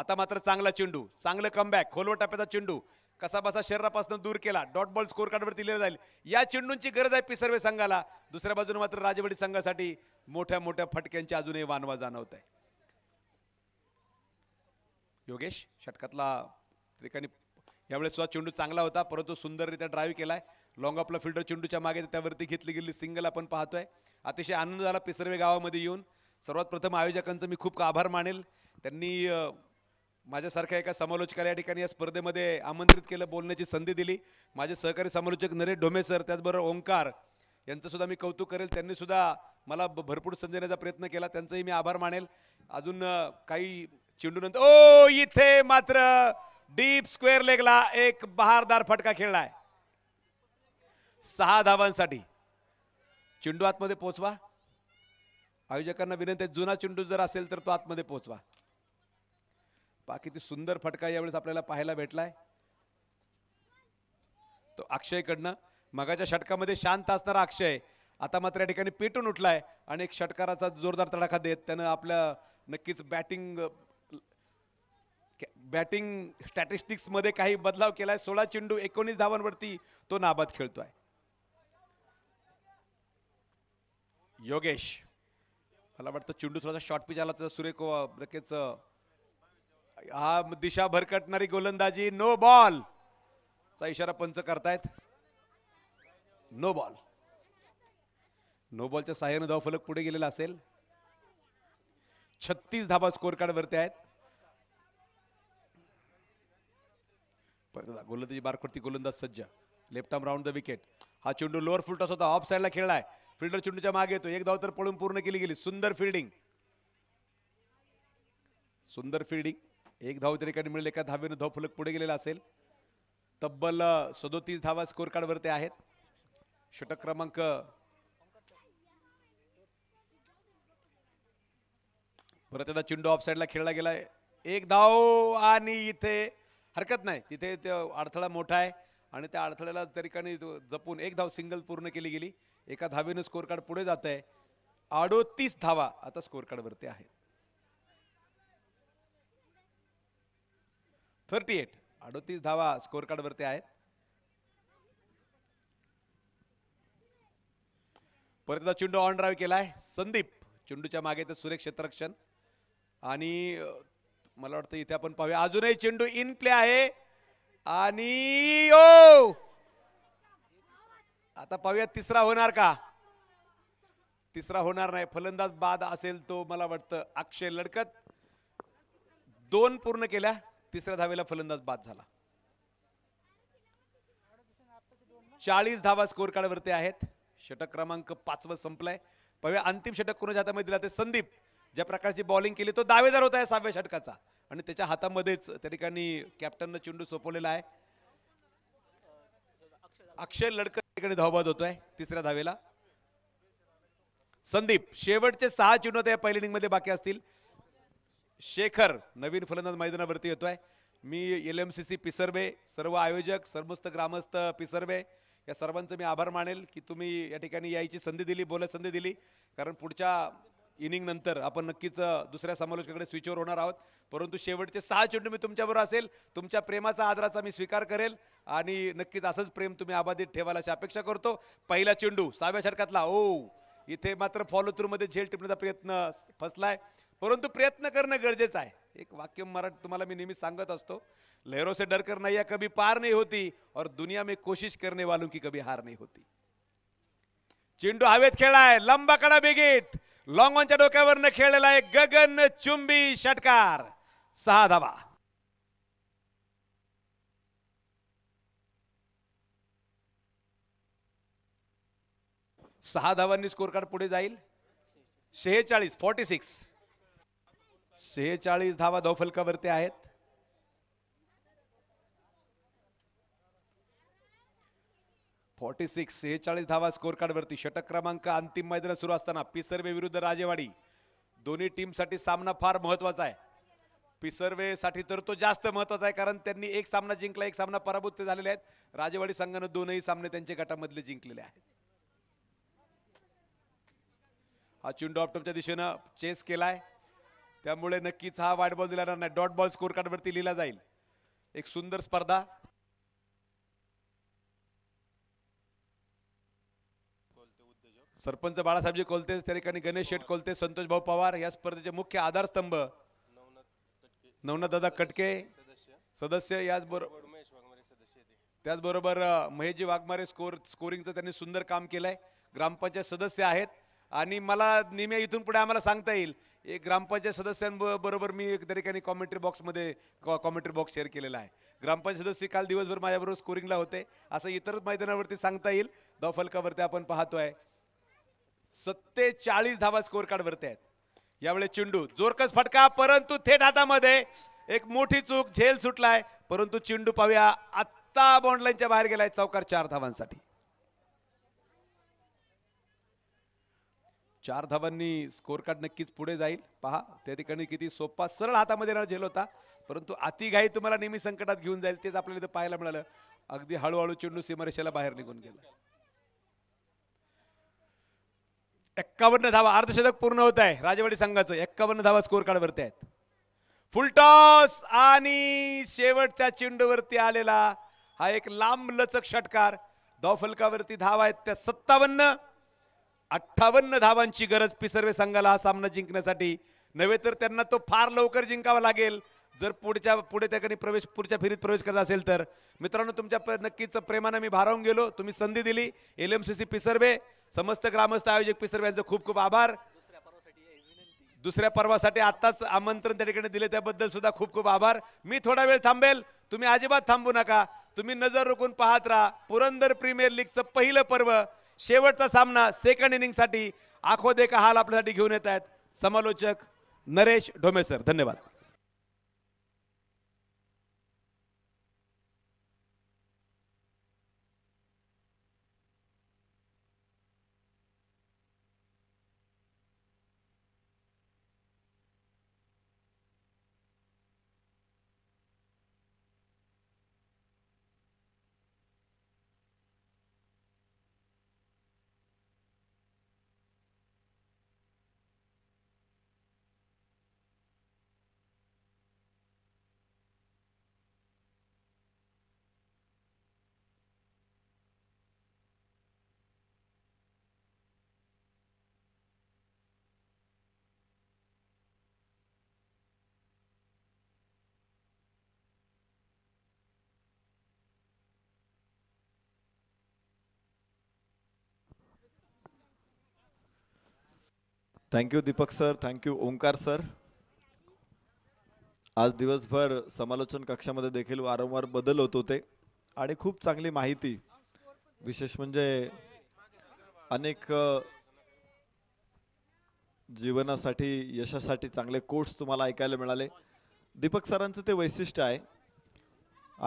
आता मात्र चांगला चेंडू चांगलं कमबॅक खोलवर टप्प्याचा चेंडू कसा बसा शरीरापासून दूर केला डॉट बॉल स्कोर कार्डवर दिलेला जाईल या चेंडूंची गरज आहे पिसर्वे संघाला दुसऱ्या बाजूने मात्र राजवाडी संघासाठी मोठ्या मोठ्या फटक्यांची अजूनही वानवा जाणवत आहे योगेश षटकातला त्रिकाणी यावेळेस सुद्धा चेंडू चांगला होता परंतु सुंदररित्या ड्राईव्ह केलाय लॉंग आपला फिल्डर चेंडूच्या मागे त्यावरती घेतली गेली सिंगल आपण पाहतोय अतिशय आनंद झाला पिसर्वे गावामध्ये येऊन सर्वात प्रथम आयोजकांचं मी खूप आभार मानेल त्यांनी माझ्यासारख्या एका समालोचकाला या ठिकाणी या स्पर्धेमध्ये आमंत्रित केलं बोलण्याची संधी दिली माझे सहकारी समालोचक नरेश ढोमे सर त्याचबरोबर ओंकार सुद्धा मी कौतुक करेल त्यांनी सुद्धा मला भरपूर संधी देण्याचा प्रयत्न केला त्यांचाही मी आभार मानेल अजून काही चिंडूनंतर ओ इथे मात्र डीप स्क्वेअर लेगला एक बहारदार फटका खेळलाय सहा धावांसाठी चेंडू आतमध्ये पोचवा आयोजकांना विनंती जुना चेंडू जर असेल तर तो आतमध्ये पोचवा पा किती सुंदर फटका यावेळेस आपल्याला पाहायला भेटलाय तो अक्षयकडनं मगाच्या षटकामध्ये शांत असणारा अक्षय आता मात्र या ठिकाणी पेटून उठलाय आणि एक षटकाराचा जोरदार तडाखा देत त्यानं आपल्या नक्कीच बॅटिंग बॅटिंग स्टॅटिस्टिक्स मध्ये काही बदलाव केलाय सोळा चेंडू एकोणीस धावांवरती तो नाबाद खेळतोय योगेश मला वाटतं चेंडू थोडासा शॉर्ट पिच आला तर सुरेख नक्कीच हा दिशा भरकटणारी गोलंदाजी नो बॉल चा इशारा पंच करतायत नो बॉल नो बॉलच्या धाव फलक पुढे गेलेला असेल छत्तीस धाबा स्कोर कार्ड वरती आहेत गोलंदाजी बारखोडती गोलंदाज सज्ज left arm round the wicket हा चेंडू लोअर फुलटॉस होता ऑफ साईडला खेळलाय फिल्डर चेंडूच्या मागे येतो एक धाव तर पळून पूर्ण केली गेली सुंदर फिल्डिंग सुंदर फिल्डिंग एक धाव तरी काही मिळेल एका धावेनं धाव फुलक पुढे गेलेला असेल तब्बल सदोतीस धावा स्कोर कार्डवरती आहेत षटक क्रमांक परत एकदा चिंडू ऑफ खेळला गेलाय एक धाव आणि इथे हरकत नाही तिथे अडथळा मोठा आहे आणि त्या अडथळ्याला तरीकाने जपून एक धाव सिंगल पूर्ण केली गेली एका धावेनं स्कोर कार्ड पुढे जात आहे अडोतीस धावा आता स्कोर कार्डवरती आहेत थर्टी एट अडोतीस धावा कार्ड वरती आहेत परत एकदा चेंडू ऑन ड्राईव्ह केलाय संदीप चेंडूच्या मागे तर सुरेख क्षेत्ररक्षण आणि मला वाटतं इथे आपण पाहूया अजूनही चेंडू इन प्ले आहे आणि ओ आता पाहूया तिसरा होणार का तिसरा होणार नाही फलंदाज बाद असेल तो मला वाटतं अक्षय लडकत दोन पूर्ण केल्या तिसऱ्या धावेला फलंदाज बाद झाला चाळीस धावा स्कोर कार्डवरती आहेत षटक क्रमांक पाचवं संपलाय पहिल्या अंतिम षटक कोणाच्या हातामध्ये दिला ते संदीप ज्या प्रकारची बॉलिंग केली तो दावेदार होता या सहाव्या षटकाचा आणि त्याच्या हातामध्येच त्या ठिकाणी कॅप्टननं चेंडू सोपवलेला आहे अक्षय लडकर ठिकाणी धावबाद होतोय तिसऱ्या धावेला संदीप शेवटचे सहा चेंडू आता या पहिल्या मध्ये बाकी असतील शेखर नवीन फलंदाज मैदानावरती येतोय मी L M C C Pisarve सर्व आयोजक समस्त ग्रामस्थ पिसर्वे या सर्वांचं मी आभार मानेल की तुम्ही या ठिकाणी यायची संधी दिली बोलत संधी दिली कारण पुढच्या इनिंग नंतर आपण नक्कीच दुसऱ्या समालोचकाकडे स्विचवर होणार आहोत परंतु शेवटचे सहा चेंडू मी तुमच्याबरोबर असेल तुमच्या प्रेमाचा आदराचा मी स्वीकार करेल आणि नक्कीच असंच प्रेम तुम्ही अबाधित ठेवाल अशी अपेक्षा करतो पहिला चेंडू सहाव्या षटकातला ओ इथे मात्र फॉलो थ्रूमध्ये झेल टिपण्याचा प्रयत्न फसलाय परंतु प्रयत्न करणं गरजेचं आहे एक वाक्य मराठी तुम्हाला मी नेहमी सांगत असतो लहरो से डरकर या कभी पार नहीं होती और दुनिया में कोशिश करने वालों की कभी हार नहीं होती चेंडू हवेत खेळलाय लंबा कडा बिगीट लॉंगॉनच्या डोक्यावर न खेळलेला आहे गगन चुंबी षटकार सहा धावा सहा धावांनी स्कोर कार्ड पुढे जाईल शेहेचाळीस फॉर्टी सिक्स सेहेचाळीस धावा धावफलकावरती आहेत फॉर्टी सिक्स सेहेचाळीस धावा स्कोर वरती षटक क्रमांक अंतिम मैदान सुरू असताना पिसर्वे विरुद्ध राजेवाडी दोन्ही टीमसाठी सामना फार महत्वाचा आहे साठी तर तो जास्त महत्वाचा आहे कारण त्यांनी एक सामना जिंकला एक सामना पराभूत झालेले आहेत राजेवाडी संघानं दोनही सामने त्यांच्या गटामधले जिंकलेले आहेत हा चुंडो ऑप्टमच्या दिशेनं चेस केलाय त्यामुळे नक्कीच हा वाईट बॉल दिला नाही डॉट बॉल स्कोर कार्डवरती लिहिला जाईल एक सुंदर स्पर्धा सरपंच बाळासाहेबजी कोलते त्या ठिकाणी गणेश शेठ कोलते संतोष भाऊ पवार या स्पर्धेचे मुख्य आधारस्तंभ नवनाथ दादा कटके सदस्य याचबरोबर त्याचबरोबर महेशजी वाघमारे स्कोर स्कोरिंगचं त्यांनी सुंदर काम केलंय ग्रामपंचायत सदस्य आहेत आणि मला नेहमी इथून पुढे आम्हाला सांगता येईल एक ग्रामपंचायत सदस्यांबरोबर मी एक तरी कॉमेंट्री बॉक्समध्ये कॉ कॉमेंट्री बॉक्स शेअर केलेला आहे ग्रामपंचायत सदस्य काल दिवसभर माझ्याबरोबर स्कोरिंगला होते असं इतर मैदानावरती सांगता येईल धावफलकावरती आपण पाहतो आहे सत्तेचाळीस धावा स्कोर कार्डवरती आहेत यावेळेस चेंडू जोरकस फटका परंतु थेट हातामध्ये एक मोठी चूक झेल सुटलाय परंतु चेंडू पाहूया आत्ता बॉन्डलाईनच्या बाहेर गेलाय चौकार चार धावांसाठी चार धावांनी स्कोर कार्ड नक्कीच पुढे जाईल पहा त्या ठिकाणी किती सोपा सरळ हातामध्ये येणार झेल होता परंतु अतिघाई तुम्हाला नेहमी संकटात घेऊन जाईल तेच आपल्याला इथं पाहायला मिळालं अगदी हळूहळू चेंडू सीमारेषेला बाहेर निघून गेला एक्कावन्न धावा अर्धशतक पूर्ण होत आहे राजवाडी संघाचं एक्कावन्न धावा स्कोर कार्ड वरती आहेत फुलटॉस आणि शेवटच्या चेंडूवरती आलेला हा एक लांब लचक षटकार धावफलकावरती धावा आहेत त्या सत्तावन्न अठ्ठावन्न धावांची गरज पिसर्वे संघाला हा सामना जिंकण्यासाठी नव्हे तर त्यांना तो फार लवकर जिंकावा लागेल जर पुढच्या पुढे त्याकडे प्रवेश पुढच्या फेरीत प्रवेश करत असेल तर मित्रांनो तुमच्या नक्कीच प्रेमानं मी भारावून गेलो तुम्ही संधी दिली एल एम सी पिसर्वे समस्त ग्रामस्थ आयोजक पिसर्वे यांचं खूप खूप आभार दुसऱ्या पर्वासाठी आत्ताच आमंत्रण त्या ठिकाणी दिले त्याबद्दल सुद्धा खूप खूप आभार मी थोडा वेळ थांबेल तुम्ही अजिबात थांबू नका तुम्ही नजर रोखून पाहत राहा पुरंदर प्रीमियर लीगचं पहिलं पर्व शेवटचा सामना सेकंड इनिंगसाठी आखोदे देखा हाल आपल्यासाठी घेऊन येत आहेत समालोचक नरेश ढोमेसर धन्यवाद thank you Deepak sir thank you Omkar sir आज दिवसभर समालोचन कक्षामध्ये देखील वारंवार बदल होत होते आणि खूप चांगली माहिती विशेष म्हणजे अनेक जीवनासाठी यशासाठी चांगले कोट्स तुम्हाला ऐकायला मिळाले दीपक सरांचं ते वैशिष्ट्य आहे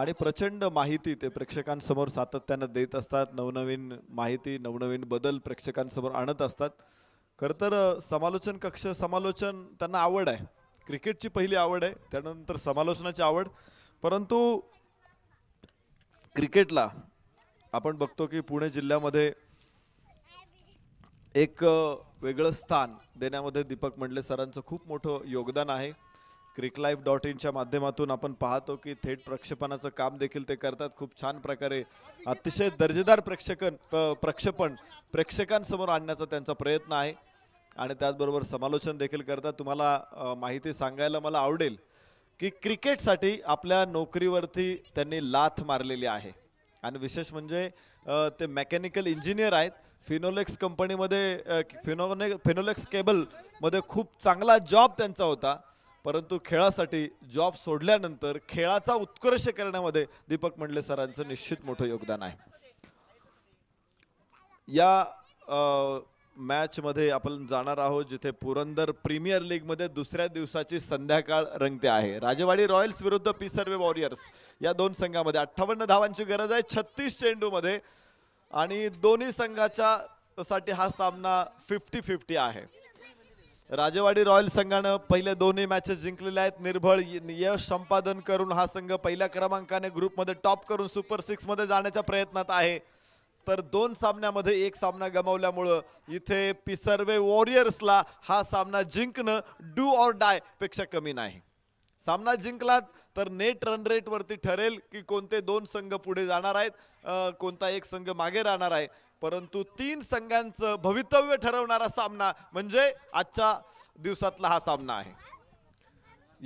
आणि प्रचंड माहिती ते प्रेक्षकांसमोर सातत्यानं देत असतात नवनवीन माहिती नवनवीन बदल प्रेक्षकांसमोर आणत असतात खरं तर समालोचन कक्ष समालोचन त्यांना आवड आहे क्रिकेटची पहिली आवड आहे त्यानंतर समालोचनाची आवड परंतु क्रिकेटला आपण बघतो की पुणे जिल्ह्यामध्ये एक वेगळं स्थान देण्यामध्ये दीपक मंडले सरांचं खूप मोठं योगदान आहे क्रिक लाईफ डॉट इनच्या माध्यमातून आपण पाहतो की थेट प्रक्षेपणाचं काम देखील ते करतात खूप छान प्रकारे अतिशय दर्जेदार प्रेक्षकन प्रक्षेपण प्रेक्षकांसमोर आणण्याचा त्यांचा प्रयत्न आहे आणि त्याचबरोबर समालोचन देखील करतात तुम्हाला माहिती सांगायला मला आवडेल की क्रिकेटसाठी आपल्या नोकरीवरती त्यांनी लाथ मारलेली आहे आणि विशेष म्हणजे ते मेकॅनिकल इंजिनियर आहेत फिनोलेक्स कंपनीमध्ये फिनोने फिनोलेक्स केबलमध्ये खूप चांगला जॉब त्यांचा होता परंतु खेळासाठी जॉब सोडल्यानंतर खेळाचा उत्कर्ष करण्यामध्ये दीपक मंडले सरांचं निश्चित मोठं योगदान आहे या मॅचमध्ये आपण जाणार आहोत जिथे पुरंदर प्रीमियर लीगमध्ये दुसऱ्या दिवसाची संध्याकाळ रंगते आहे राजेवाडी रॉयल्स विरुद्ध पी सर्वे वॉरियर्स या दोन संघामध्ये अठ्ठावन्न धावांची गरज आहे छत्तीस चेंडूमध्ये आणि दोन्ही संघाच्या साठी हा सामना फिफ्टी फिफ्टी आहे राजेवाडी रॉयल संघानं पहिले दोन्ही मॅचेस जिंकलेल्या आहेत निर्भळ यश संपादन करून हा संघ पहिल्या क्रमांकाने ग्रुपमध्ये टॉप करून सुपर सिक्समध्ये जाण्याच्या प्रयत्नात आहे तर दोन सामन्यामध्ये एक सामना गमावल्यामुळं इथे पिसर्वे वॉरियर्सला हा सामना जिंकणं डू ऑर डाय पेक्षा कमी नाही सामना जिंकलात तर नेट रन रेटवरती ठरेल की कोणते दोन संघ पुढे जाणार आहेत कोणता एक संघ मागे राहणार आहे परंतु तीन संघांचं भवितव्य ठरवणारा सामना म्हणजे आजच्या दिवसातला हा सामना आहे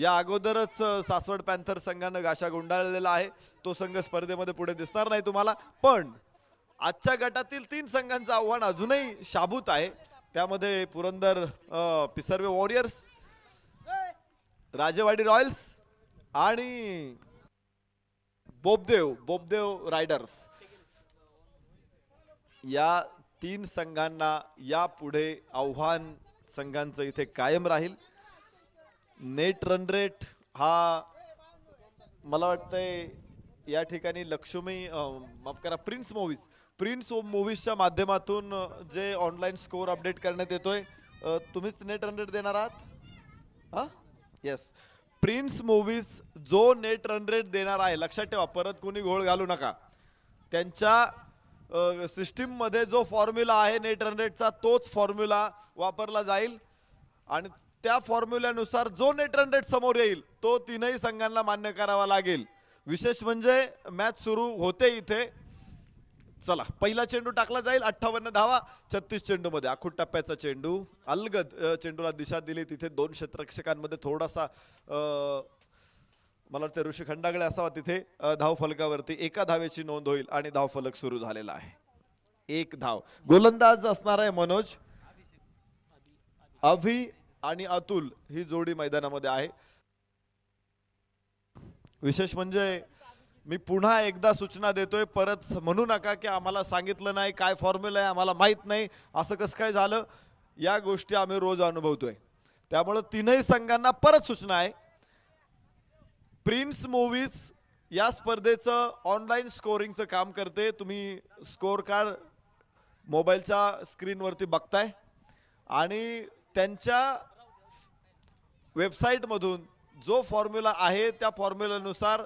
या अगोदरच सासवड पॅन्थर संघानं गाशा गुंडाळलेला आहे तो संघ स्पर्धेमध्ये पुढे दिसणार नाही तुम्हाला पण आजच्या गटातील तीन संघांचं आव्हान अजूनही शाबूत आहे त्यामध्ये पुरंदर पिसर्वे वॉरियर्स राजेवाडी रॉयल्स आणि बोबदेव बोबदेव रायडर्स या तीन संघांना यापुढे आव्हान संघांचं इथे कायम राहील नेट रन रेट हा मला वाटतंय या ठिकाणी लक्ष्मी माफ करा प्रिन्स मूवीज प्रिन्स मूवीजच्या माध्यमातून जे ऑनलाईन स्कोअर अपडेट करण्यात येतोय तुम्हीच नेट रन रेट देणार आहात हां येस प्रिन्स मूवीज जो नेट रन रेट देणार आहे लक्षात ठेवा परत कोणी घोळ घालू नका त्यांच्या सिस्टीममध्ये जो फॉर्म्युला आहे नेट रन रेटचा तोच फॉर्म्युला वापरला जाईल आणि त्या फॉर्म्युल्यानुसार जो नेट रन रेट समोर येईल तो तीनही संघांना मान्य करावा लागेल विशेष म्हणजे मॅच सुरू होते इथे चला पहिला चेंडू टाकला जाईल अठ्ठावन्न धावा छत्तीस चेंडूमध्ये आखूट टप्प्याचा चेंडू अलगद चेंडूला दिशा दिली तिथे दोन क्षेत्ररक्षकांमध्ये थोडासा मला वाटतं ऋषी खंडागळे असावा तिथे धावफलकावरती एका धावेची नोंद होईल आणि धावफलक सुरू झालेला आहे एक धाव गोलंदाज असणार आहे मनोज अभि आणि अतुल ही जोडी मैदानामध्ये आहे विशेष म्हणजे मी पुन्हा एकदा सूचना देतोय परत म्हणू नका की आम्हाला सांगितलं नाही काय फॉर्म्युला आहे आम्हाला माहीत नाही असं कसं काय झालं या गोष्टी आम्ही रोज अनुभवतोय त्यामुळं तीनही संघांना परत सूचना आहे प्रिन्स मूवीज या स्पर्धेचं ऑनलाईन स्कोरिंगचं काम करते तुम्ही स्कोर कार्ड मोबाईलच्या स्क्रीनवरती बघताय आणि त्यांच्या वेबसाईटमधून जो फॉर्म्युला आहे त्या फॉर्म्युलानुसार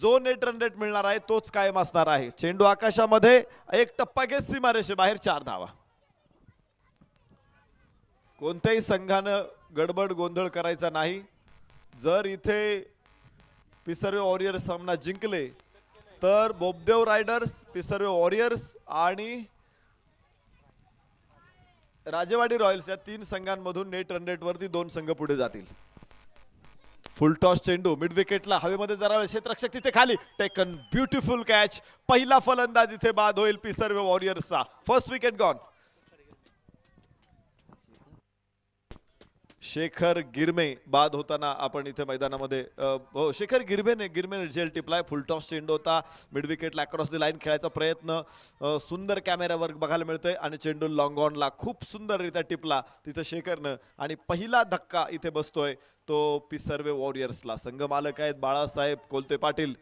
जो नेट रन रेट मिळणार आहे तोच कायम असणार आहे चेंडू आकाशामध्ये एक टप्पा घेत सीमारेषे बाहेर चार धावा कोणत्याही संघानं गडबड गोंधळ करायचा नाही जर इथे पिसर्वे वॉरियर्स सामना जिंकले तर बोबदेव रायडर्स पिसर्वे वॉरियर्स आणि राजेवाडी रॉयल्स या तीन संघांमधून नेट रन वरती दोन संघ पुढे जातील फुल टॉस चेंडू मिड विकेटला हवेमध्ये जरा क्षेत्ररक्षक तिथे खाली टेकन ब्युटिफुल कॅच पहिला फलंदाज इथे बाद होईल पिसर्वे वॉरियर्सचा first wicket gone Shekhar Girme बाद होताना आपण इथे मैदानामध्ये हो, शेखर गिरमेने गिरमेने झेल टिपलाय फुलटॉस चेंडू होता मिडविकेटला अक्रॉस दी लाईन खेळायचा प्रयत्न सुंदर कॅमेरा वर्क बघायला मिळतोय आणि चेंडू लॉंग ऑनला खूप सुंदररित्या टिपला तिथं शेखरनं आणि पहिला धक्का इथे बसतोय तो पी सर्वे वॉरियर्सला संघ मालक आहेत बाळासाहेब कोलते पाटील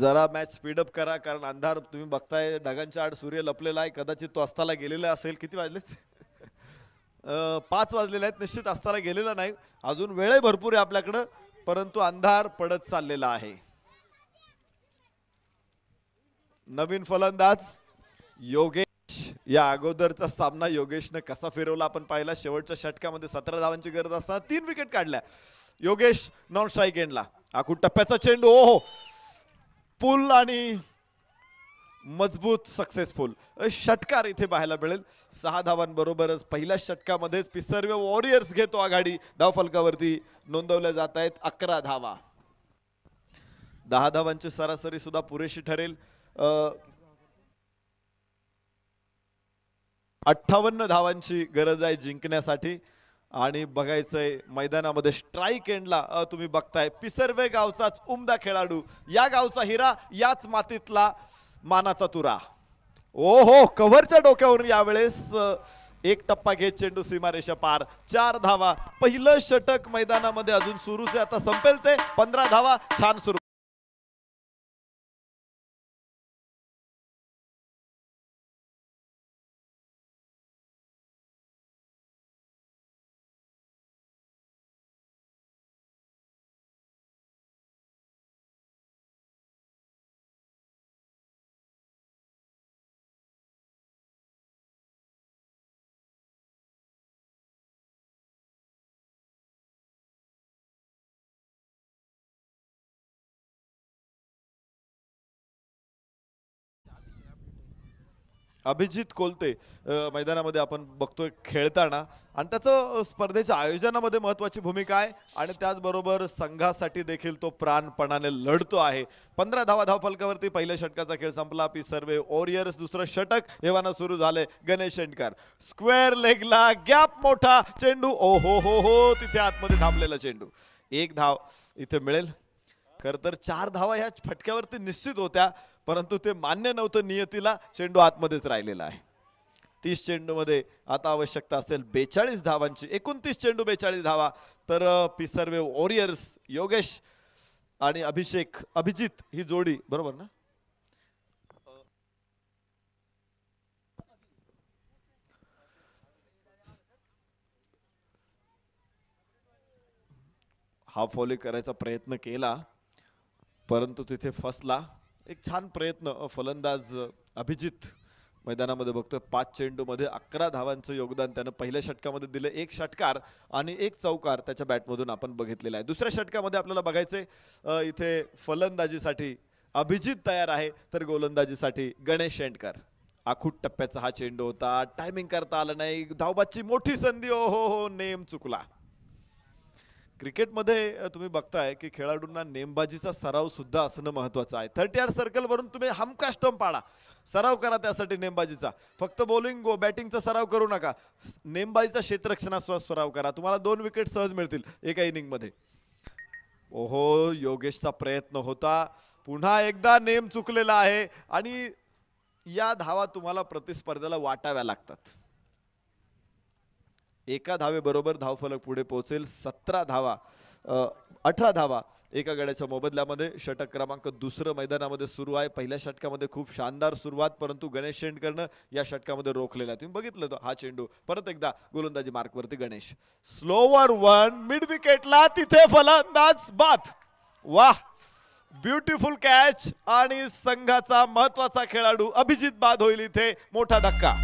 जरा मॅच स्पीडअप करा कारण अंधार तुम्ही बघताय ढगांच्या आड सूर्य लपलेला आहे कदाचित तो अस्ताला गेलेला असेल किती वाजले (laughs) पाच वाजलेले आहेत निश्चित अस्ताला गेलेला नाही अजून वेळ भरपूर आहे आपल्याकडं परंतु अंधार पडत चाललेला आहे नवीन फलंदाज योगेश या अगोदरचा सामना योगेशनं कसा फिरवला आपण पाहिला शेवटच्या षटकामध्ये सतरा धावांची गरज असताना तीन विकेट काढल्या योगेश नॉन स्ट्राईक एंडला आखून टप्प्याचा चेंडू ओ हो फुल आणि मजबूत सक्सेसफुल षटकार इथे पाहायला मिळेल सहा धावांबरोबरच पहिल्या षटकामध्येच पिसर्व वॉरियर्स घेतो आघाडी धावफलकावरती नोंदवल्या जात आहेत अकरा धावा दहा धावांची सरासरी सुद्धा पुरेशी ठरेल अठ्ठावन्न धावांची गरज आहे जिंकण्यासाठी आणि बघायचंय मैदानामध्ये स्ट्राईक एंडला तुम्ही बघताय पिसर्वे गावचाच उमदा खेळाडू या गावचा हिरा याच मातीतला मानाचा तुरा ओ हो कव्हरच्या डोक्यावरून यावेळेस एक टप्पा घेत चेंडू सीमारेषा पार चार धावा पहिलं षटक मैदानामध्ये अजून सुरूच आहे आता संपेल ते पंधरा धावा छान सुरू अभिजित कोलते मैदानामध्ये आपण बघतोय खेळताना आणि त्याचं स्पर्धेच्या आयोजनामध्ये महत्वाची भूमिका आहे आणि त्याचबरोबर संघासाठी देखील तो प्राणपणाने लढतो आहे पंधरा धावा फलकावरती पहिल्या षटकाचा खेळ संपला पी सर्वे ओरियर्स दुसरं षटक येवाना सुरू झाले गणेश शेंडकर स्क्वेअर लेगला गॅप मोठा चेंडू ओ हो हो हो तिथे आतमध्ये थांबलेला चेंडू एक धाव इथे मिळेल खर तर चार धावा ह्या फटक्यावरती निश्चित होत्या परंतु ते मान्य नव्हतं नियतीला चेंडू आतमध्येच राहिलेला आहे तीस चेंडूमध्ये आता आवश्यकता असेल बेचाळीस धावांची एकोणतीस चेंडू बेचाळीस धावा तर पिसर्वे वॉरियर्स योगेश आणि अभिषेक अभिजित ही जोडी बरोबर ना हा फॉलो करायचा प्रयत्न केला परंतु तिथे फसला एक छान प्रयत्न फलंदाज अभिजित मैदानामध्ये बघतोय पाच चेंडूमध्ये अकरा धावांचं योगदान त्यानं पहिल्या षटकामध्ये दिलं एक षटकार आणि एक चौकार त्याच्या बॅटमधून आपण बघितलेला आहे दुसऱ्या षटकामध्ये आपल्याला बघायचं इथे फलंदाजीसाठी अभिजित तयार आहे तर गोलंदाजीसाठी गणेश शेंडकर आखूट टप्प्याचा हा चेंडू होता टायमिंग करता आलं नाही धावबादची मोठी संधी ओ हो हो नेम चुकला क्रिकेटमध्ये तुम्ही बघताय की खेळाडूंना नेमबाजीचा सराव सुद्धा असणं महत्वाचं आहे थर्टी आर वरून तुम्ही स्टंप पाडा सराव करा त्यासाठी नेमबाजीचा फक्त बॉलिंग गो बॅटिंगचा सराव करू नका नेमबाजीचा क्षेत्ररक्षणाचा सराव करा तुम्हाला दोन विकेट सहज मिळतील एका इनिंग मध्ये ओहो योगेशचा प्रयत्न होता पुन्हा एकदा नेम चुकलेला आहे आणि या धावा तुम्हाला प्रतिस्पर्ध्याला वाटाव्या लागतात एका धावेबरोबर धावफलक पुढे पोहोचेल सतरा धावा अठरा धावा एका गड्याच्या मोबदल्यामध्ये षटक क्रमांक दुसरं मैदानामध्ये सुरू आहे पहिल्या षटकामध्ये खूप शानदार सुरुवात परंतु गणेश शेंडकरनं या षटकामध्ये रोखलेला तुम्ही बघितलं तो हा चेंडू परत एकदा गोलंदाजी मार्कवरती गणेश स्लोवर वन मिड विकेटला तिथे फलंदाज बाद वा ब्युटिफुल कॅच आणि संघाचा महत्वाचा खेळाडू अभिजित बाद होईल इथे मोठा धक्का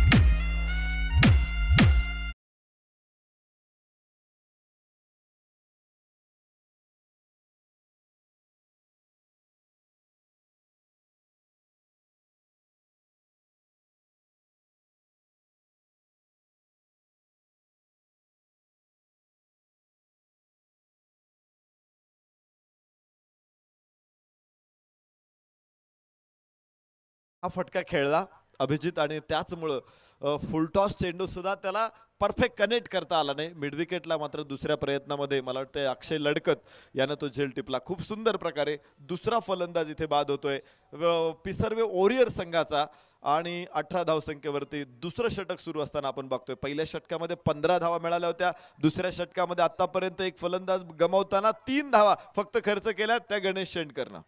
हा फटका खेळला अभिजित आणि त्याचमुळं फुलटॉस चेंडू सुद्धा त्याला परफेक्ट कनेक्ट करता आला नाही मिडविकेटला मात्र दुसऱ्या प्रयत्नामध्ये मला वाटतं अक्षय लडकत यानं तो झेल टिपला खूप सुंदर प्रकारे दुसरा फलंदाज इथे बाद होतोय पिसर्वे ओरियर संघाचा आणि अठरा धावसंख्येवरती दुसरं षटक सुरू असताना आपण बघतोय पहिल्या षटकामध्ये पंधरा धावा मिळाल्या होत्या दुसऱ्या षटकामध्ये आतापर्यंत एक फलंदाज गमावताना तीन धावा फक्त खर्च केल्या त्या गणेश शेंडकरनं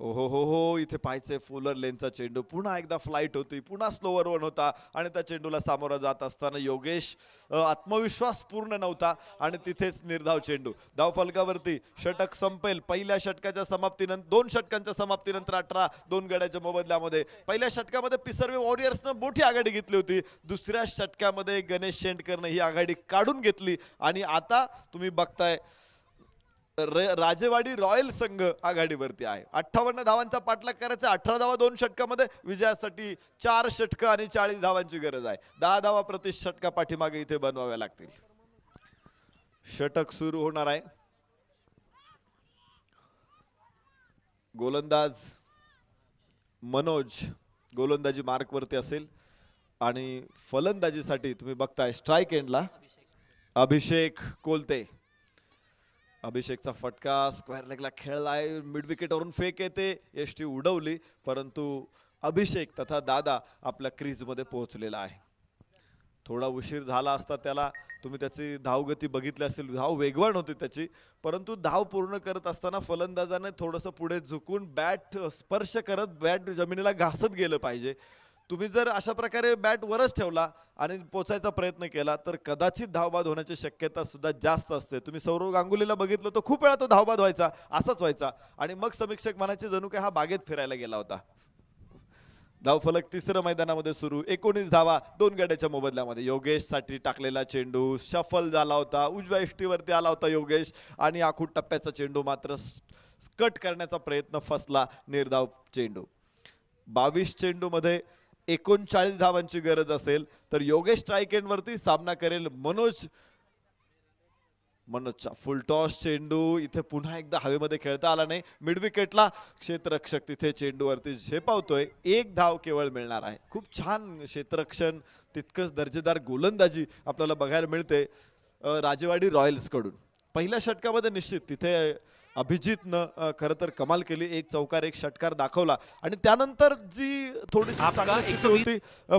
ओहो हो हो इथे पाहायचंय फोलर लेनचा चेंडू पुन्हा एकदा फ्लाईट होती पुन्हा स्लोवर वन होता आणि त्या चेंडूला सामोरा जात असताना योगेश आत्मविश्वास पूर्ण नव्हता आणि तिथेच निर्धाव चेंडू फलकावरती षटक संपेल पहिल्या षटकाच्या समाप्तीनंतर दोन षटकांच्या समाप्तीनंतर अठरा दोन गड्याच्या मोबदल्यामध्ये पहिल्या षटकामध्ये पिसर्वे वॉरियर्सनं मोठी आघाडी घेतली होती दुसऱ्या षटकामध्ये गणेश शेंडकरनं ही आघाडी काढून घेतली आणि आता तुम्ही बघताय राजेवाडी रॉयल संघ आघाडीवरती आहे अठ्ठावन्न धावांचा पाठलाग करायचा अठरा धावा दोन षटकामध्ये विजयासाठी चार षटक आणि चाळीस धावांची गरज आहे दहा धावा प्रति षटका पाठीमागे इथे बनवाव्या लागतील षटक सुरू होणार आहे गोलंदाज मनोज गोलंदाजी मार्कवरती असेल आणि फलंदाजीसाठी तुम्ही बघताय स्ट्राईक एंडला अभिषेक कोलते अभिषेकचा फटका स्क्वेअर लेगला खेळलाय मिड विकेटवरून फेक येते यष्टी उडवली परंतु अभिषेक तथा दादा आपल्या क्रीजमध्ये पोहोचलेला आहे थोडा उशीर झाला असता त्याला तुम्ही त्याची धावगती बघितली असेल धाव वेगवान होती त्याची परंतु धाव पूर्ण करत असताना फलंदाजाने थोडंसं पुढे झुकून बॅट स्पर्श करत बॅट जमिनीला घासत गेलं पाहिजे तुम्ही जर अशा प्रकारे बॅट वरच ठेवला आणि पोचायचा प्रयत्न केला तर कदाचित धावबाद होण्याची शक्यता सुद्धा जास्त असते तुम्ही सौरव गांगुलीला बघितलं तर खूप वेळा तो धावबाद व्हायचा असाच व्हायचा आणि मग समीक्षक म्हणायचे जणू काय हा बागेत फिरायला गेला होता धावफलक तिसरं मैदानामध्ये सुरू एकोणीस धावा दोन गड्याच्या मोबदल्यामध्ये योगेशसाठी टाकलेला चेंडू शफल झाला होता उजव्या इष्टीवरती आला होता योगेश आणि आखूट टप्प्याचा चेंडू मात्र कट करण्याचा प्रयत्न फसला निर्धाव चेंडू बावीस चेंडूमध्ये एकोणचाळीस धावांची गरज असेल तर योगेश ट्रायकेंडवरती सामना करेल मनोज मनोजचा फुलटॉस चेंडू इथे पुन्हा एकदा हवेमध्ये खेळता आला नाही मिडविकेटला क्षेत्ररक्षक तिथे चेंडूवरती झेपावतोय एक धाव केवळ मिळणार आहे खूप छान क्षेत्ररक्षण तितकंच दर्जेदार गोलंदाजी आपल्याला बघायला मिळते राजेवाडी रॉयल्सकडून पहिल्या षटकामध्ये निश्चित तिथे अभिजितनं खरं तर कमाल केली एक चौकार एक षटकार दाखवला आणि त्यानंतर जी थोडीशी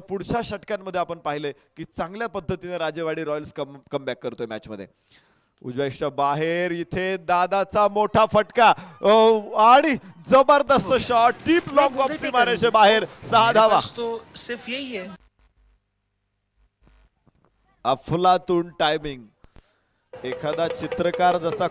पुढच्या षटकांमध्ये आपण पाहिले की चांगल्या पद्धतीने राजेवाडी रॉयल्स कम कमबॅक करतोय मॅचमध्ये उजव्या बाहेर इथे दादाचा मोठा फटका आणि जबरदस्त शॉट टीप लॉंग वापसी मारायचे बाहेर सहा धावा अफलातून टायमिंग एखादा चित्रकार जसा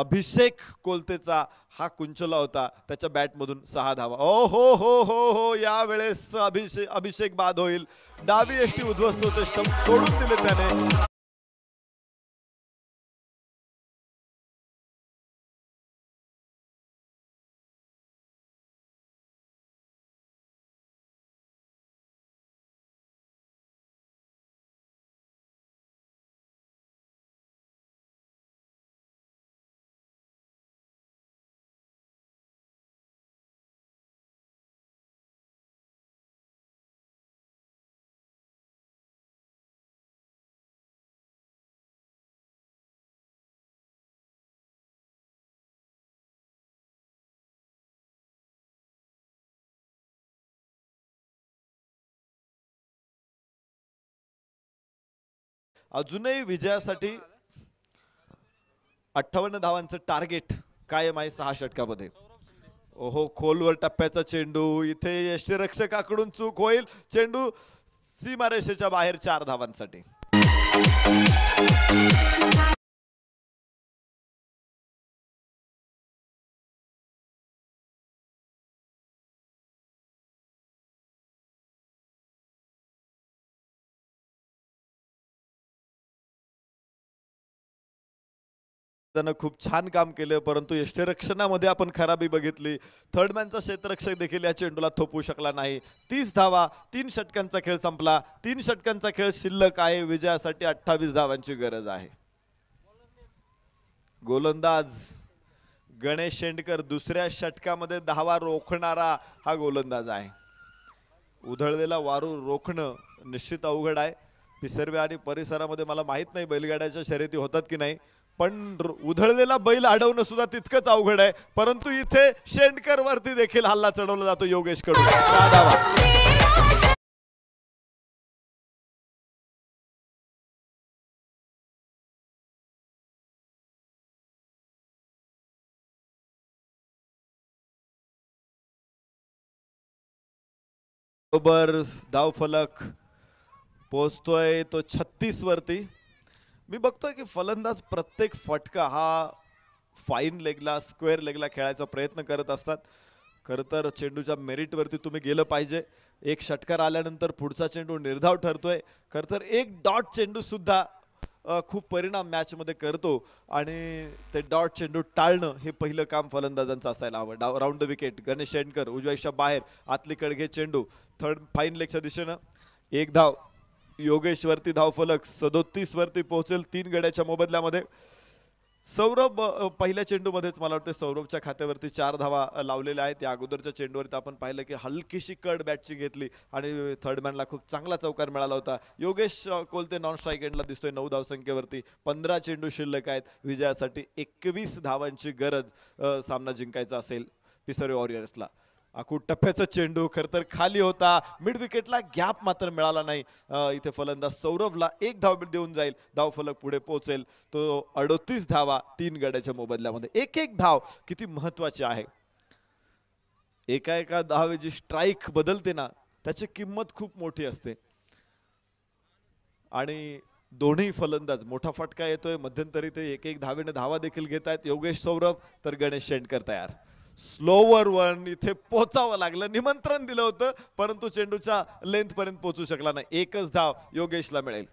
अभिषेक कोलतेचा हा कुंचला होता त्याच्या बॅटमधून सहा धावा ओ हो हो हो हो यावेळेस अभिषेक अभिषेक बाद होईल डावी एष्टी उद्ध्वस्त होते स्टंप सोडून दिले त्याने अजूनही विजयासाठी अठ्ठावन्न धावांचं टार्गेट कायम आहे सहा षटकामध्ये ओहो खोलवर टप्प्याचा चेंडू इथे रक्षकाकडून चूक होईल चेंडू सीमारेषेच्या बाहेर चार धावांसाठी त्यानं खूप छान काम केलं परंतु यष्टीरक्षणामध्ये आपण खराबी बघितली थर्डमॅनचा क्षेत्ररक्षक देखील या चेंडूला थोपू शकला नाही तीस धावा तीन षटकांचा खेळ संपला तीन षटकांचा खेळ शिल्लक आहे विजयासाठी अठ्ठावीस धावांची गरज आहे गोलंदाज गणेश शेंडकर दुसऱ्या षटकामध्ये धावा रोखणारा हा गोलंदाज आहे उधळलेला वारू रोखणं निश्चित अवघड आहे पिसर्वे आणि परिसरामध्ये मला माहीत नाही बैलगाड्याच्या शर्यती होतात की नाही पण उधळलेला बैल अडवणं सुद्धा तितकंच अवघड आहे परंतु इथे शेंडकर वरती देखील हल्ला चढवला जातो योगेश कडून बरोबर धावफलक पोहोचतोय तो छत्तीस वरती मी बघतोय की फलंदाज प्रत्येक फटका हा फाईन लेगला स्क्वेअर लेगला खेळायचा प्रयत्न करत असतात खरं तर चेंडूच्या वरती तुम्ही गेलं पाहिजे एक षटकार आल्यानंतर पुढचा चेंडू निर्धाव ठरतोय खरं तर एक डॉट चेंडू सुद्धा खूप परिणाम मॅचमध्ये करतो आणि ते डॉट चेंडू टाळणं हे पहिलं काम फलंदाजांचं असायला हवं डाव round the wicket Ganesh Shendkar उजव्याच्या बाहेर आतली कडघे चेंडू थर्ड फाईन लेगच्या दिशेनं एक धाव योगेशवरती धावफलक सदोतीस वरती पोहोचेल तीन गड्याच्या मोबदल्यामध्ये सौरभ पहिल्या चेंडूमध्येच मला वाटतं सौरभच्या खात्यावरती चार धावा लावलेल्या आहेत या अगोदरच्या चेंडूवरती आपण पाहिलं की हलकीशी कड बॅटची घेतली आणि थर्ड मॅनला खूप चांगला चौकार मिळाला होता योगेश कोलते नॉन स्ट्राईक एंडला दिसतोय नऊ धाव संख्येवरती पंधरा चेंडू शिल्लक आहेत विजयासाठी एकवीस धावांची गरज सामना जिंकायचा असेल पिसरे वॉरियर्सला आखू टप्प्याचा चेंडू खर तर खाली होता मिड विकेटला गॅप मात्र मिळाला नाही इथे फलंदाज सौरभला एक धाव देऊन जाईल धाव फलक पुढे पोहोचेल तो अडोतीस धावा तीन गड्याच्या मोबदल्यामध्ये एक एक धाव किती महत्वाची आहे एका एका जी स्ट्राईक बदलते ना त्याची किंमत खूप मोठी असते आणि दोन्ही फलंदाज मोठा फटका येतोय मध्यंतरी ते एक एक धावेने धावा देखील घेत आहेत योगेश सौरभ तर गणेश शेंडकर तयार स्लोवर वन इथे पोचावं लागलं निमंत्रण दिलं होतं परंतु चेंडूच्या लेंथ पर्यंत पोचू शकला नाही एकच धाव योगेशला मिळेल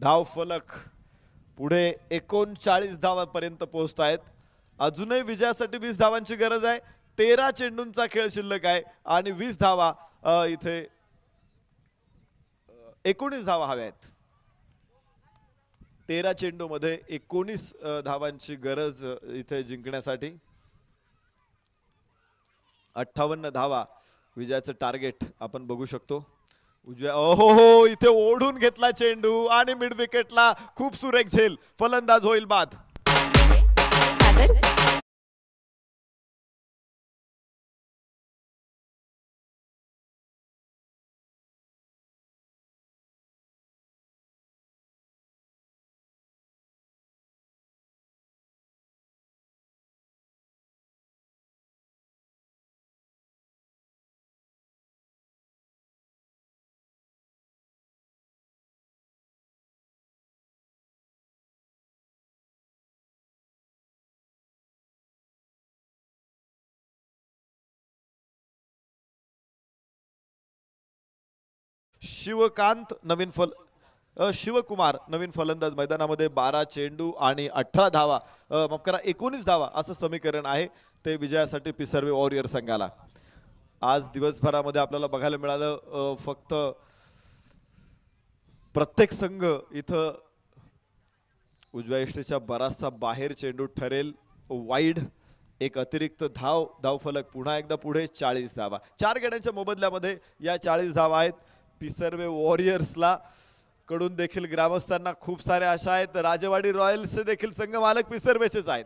धाव फलक पुढे एकोणचाळीस धावापर्यंत पोहोचत आहेत अजूनही विजयासाठी वीस धावांची गरज आहे तेरा चेंडूंचा खेळ शिल्लक आहे आणि वीस धावा इथे एकोणीस धावा हव्या आहेत तेरा मध्ये एकोणीस धावांची गरज इथे जिंकण्यासाठी अठ्ठावन्न धावा विजयाचं टार्गेट आपण बघू शकतो उजव्या ओहो हो, हो इथे ओढून घेतला चेंडू आणि मिड विकेटला खूप सुरेख झेल फलंदाज होईल बाद शिवकांत नवीन फल शिवकुमार नवीन फलंदाज मैदानामध्ये बारा चेंडू आणि अठरा धावा माफ करा एकोणीस धावा असं समीकरण आहे ते विजयासाठी पिसर्वे वॉरियर संघाला आज दिवसभरामध्ये आपल्याला बघायला मिळालं फक्त प्रत्येक संघ इथं उजव्या इष्टेच्या बराचसा बाहेर चेंडू ठरेल वाईड एक अतिरिक्त धाव धावफलक पुन्हा एकदा पुढे चाळीस धावा चार गड्यांच्या मोबदल्यामध्ये या चाळीस धावा आहेत पिसर्वे वॉरियर्सला कडून देखील ग्रामस्थांना खूप साऱ्या आशा आहेत राजवाडी रॉयल्स देखील संघ मालक पिसर्वेचेच आहेत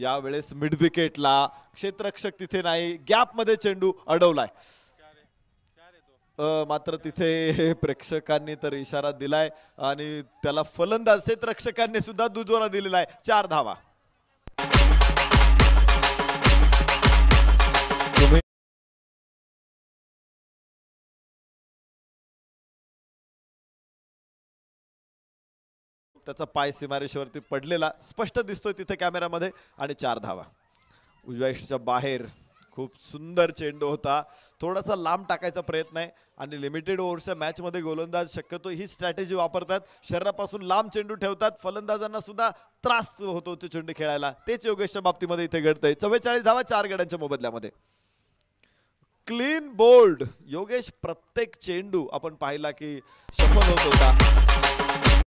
यावेळेस मिड विकेटला क्षेत्रक्षक तिथे नाही गॅपमध्ये चेंडू अडवलाय मात्र तिथे (laughs) प्रेक्षकांनी तर इशारा दिलाय आणि त्याला फलंदाज क्षेत्रक्षकांनी सुद्धा दुजोरा दिलेला आहे चार धावा त्याचा पाय सीमारेषेवरती पडलेला स्पष्ट दिसतोय तिथे कॅमेरामध्ये आणि चार धावा उजव्या बाहेर खूप सुंदर चेंडू होता थोडासा लांब टाकायचा प्रयत्न आहे आणि लिमिटेड ओव्हरच्या मॅचमध्ये गोलंदाज शक्यतो ही स्ट्रॅटेजी वापरतात शरीरापासून लांब चेंडू ठेवतात फलंदाजांना सुद्धा त्रास होतो ते चेंडू खेळायला तेच योगेशच्या बाबतीमध्ये इथे घडतंय चव्वेचाळीस धावा चार गड्यांच्या मोबदल्यामध्ये क्लीन बोल्ड योगेश प्रत्येक चेंडू आपण पाहिला की सफल होत होता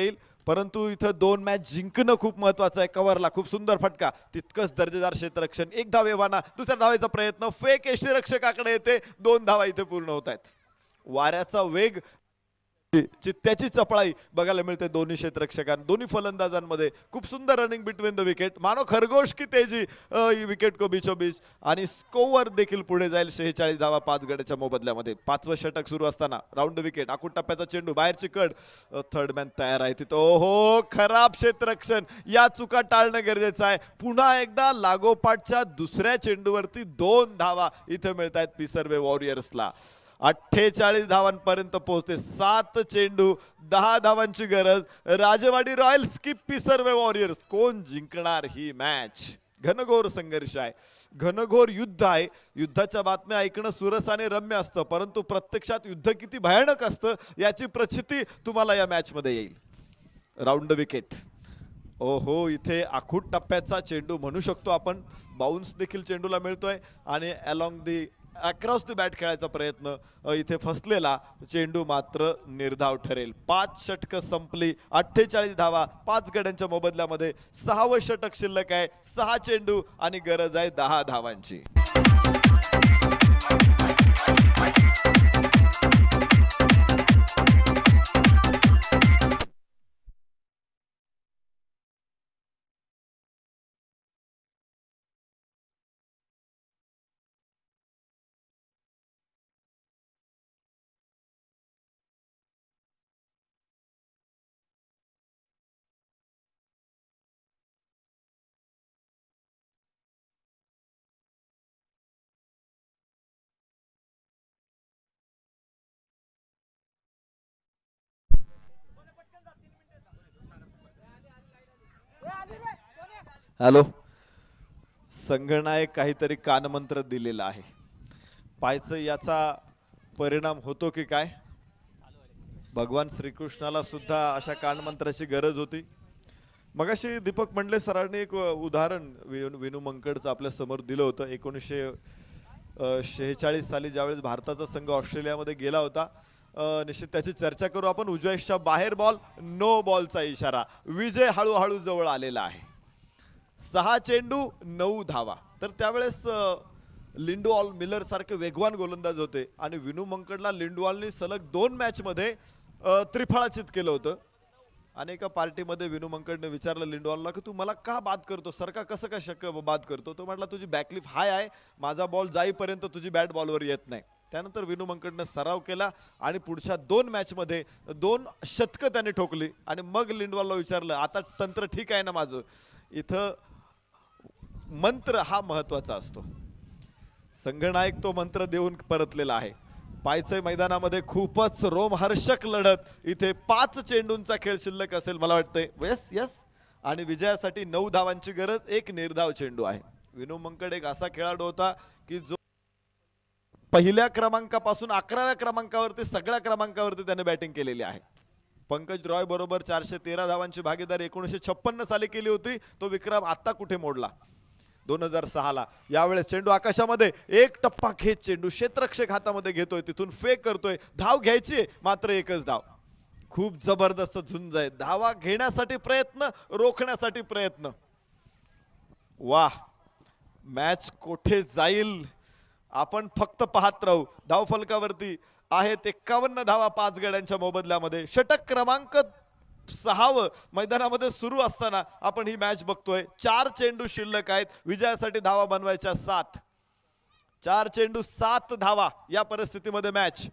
येईल परंतु इथं दोन मॅच जिंकणं खूप महत्वाचं आहे कवरला खूप सुंदर फटका तितकंच दर्जेदार क्षेत्ररक्षण एक धावे वाना दुसऱ्या धावेचा प्रयत्न फेक यष्टीरक्षकाकडे येते दोन धावा इथे पूर्ण होत आहेत वाऱ्याचा वेग चित्त्याची चपळाई बघायला मिळते दोन्ही क्षेत्रक्षकां दोन्ही फलंदाजांमध्ये खूप सुंदर रनिंग बिटवीन द विकेट मानो खरगोश की तेजी विकेट को बीचो बीच आणि स्कोवर देखील पुढे जाईल शेहेचाळीस धावा पाच गड्याच्या मोबदल्यामध्ये पाचवं षटक सुरू असताना राऊंड विकेट आखून टप्प्याचा चेंडू बाहेरची कड थर्ड मॅन तयार आहे तिथं ओहो खराब क्षेत्रक्षण या चुका टाळणं गरजेचं आहे पुन्हा एकदा लागोपाठच्या दुसऱ्या चेंडूवरती दोन धावा इथे मिळत आहेत पिसर्वे वॉरियर्सला अठ्ठेचाळीस धावांपर्यंत पोहोचते सात चेंडू दहा धावांची गरज राजवाडी रॉयल्स की सर्वे वॉरियर्स कोण जिंकणार ही मॅच घनघोर संघर्ष आहे घनघोर युद्ध आहे युद्धाच्या बातम्या ऐकणं सुरस आणि रम्य असतं परंतु प्रत्यक्षात युद्ध किती भयानक असतं याची प्रचिती तुम्हाला या मॅचमध्ये येईल राऊंड विकेट ओहो इथे आखूट टप्प्याचा चेंडू म्हणू शकतो आपण बाउन्स देखील चेंडूला मिळतोय आणि along the across the bat खेळायचा प्रयत्न इथे फसलेला चेंडू मात्र निर्धाव ठरेल पाच षटक संपली अठ्ठेचाळीस धावा पाच गड्यांच्या मोबदल्यामध्ये सहावं षटक शिल्लक आहे सहा चेंडू आणि गरज आहे दहा धावांची हॅलो संघनायक काहीतरी कानमंत्र दिलेला आहे पाहायचं याचा परिणाम होतो की काय भगवान श्रीकृष्णाला सुद्धा अशा कानमंत्राची गरज होती मगाशी दीपक मंडले सरांनी एक उदाहरण विनू मंकडचं आपल्या समोर दिलं होतं एकोणीसशे शेहेचाळीस साली ज्यावेळेस भारताचा संघ ऑस्ट्रेलियामध्ये गेला होता निश्चित त्याची चर्चा करू आपण उजवेशच्या बाहेर बॉल नो बॉलचा इशारा विजय हळूहळू जवळ आलेला आहे सहा चेंडू नऊ धावा तर त्यावेळेस लिंडू मिलर सारखे वेगवान गोलंदाज होते आणि विनू मंकडला लिंडूऑलनी सलग दोन मॅचमध्ये त्रिफळाचित केलं होतं आणि एका पार्टीमध्ये विनू मंकडने विचारलं लिंडवॉलला की तू मला का बाद करतो सरका कसं काय शक्य बाद करतो तो म्हटला तुझी बॅकलिफ हाय आहे माझा बॉल जाईपर्यंत तुझी बॅट बॉलवर येत नाही त्यानंतर विनू मंकडनं सराव केला आणि पुढच्या दोन मॅचमध्ये दोन शतकं त्याने ठोकली आणि मग लिंडवालला विचारलं आता तंत्र ठीक आहे ना माझं इथं मंत्र हा महत्वाचा असतो संघनायक तो मंत्र देऊन परतलेला आहे पायचे मैदानामध्ये खूपच रोमहर्षक लढत इथे पाच चेंडूंचा खेळ शिल्लक असेल मला वाटतंय येस येस आणि विजयासाठी नऊ धावांची गरज एक निर्धाव चेंडू आहे विनू मंकड एक असा खेळाडू होता की जो पहिल्या क्रमांकापासून अकराव्या क्रमांकावरती सगळ्या क्रमांकावरती त्याने बॅटिंग केलेली आहे पंकज रॉय बरोबर चारशे तेरा धावांची भागीदारी एकोणीसशे छप्पन्न साली केली होती तो विक्रम आता कुठे मोडला दोन हजार सहाला यावेळेस चेंडू आकाशामध्ये एक टप्पा खेच चेंडू क्षेत्रक्षक हातामध्ये घेतोय तिथून फेक करतोय धाव घ्यायची मात्र एकच धाव खूप जबरदस्त झुंज आहे धावा घेण्यासाठी प्रयत्न रोखण्यासाठी प्रयत्न वा मॅच कोठे जाईल आपण फक्त पाहत राहू धावफलकावरती आहेत एक्कावन्न धावा पाच गड्यांच्या मोबदल्यामध्ये षटक क्रमांक सहावं मैदानामध्ये सुरू असताना आपण ही मॅच बघतोय चार चेंडू शिल्लक आहेत विजयासाठी धावा बनवायच्या सात चार चेंडू सात धावा या परिस्थितीमध्ये मॅच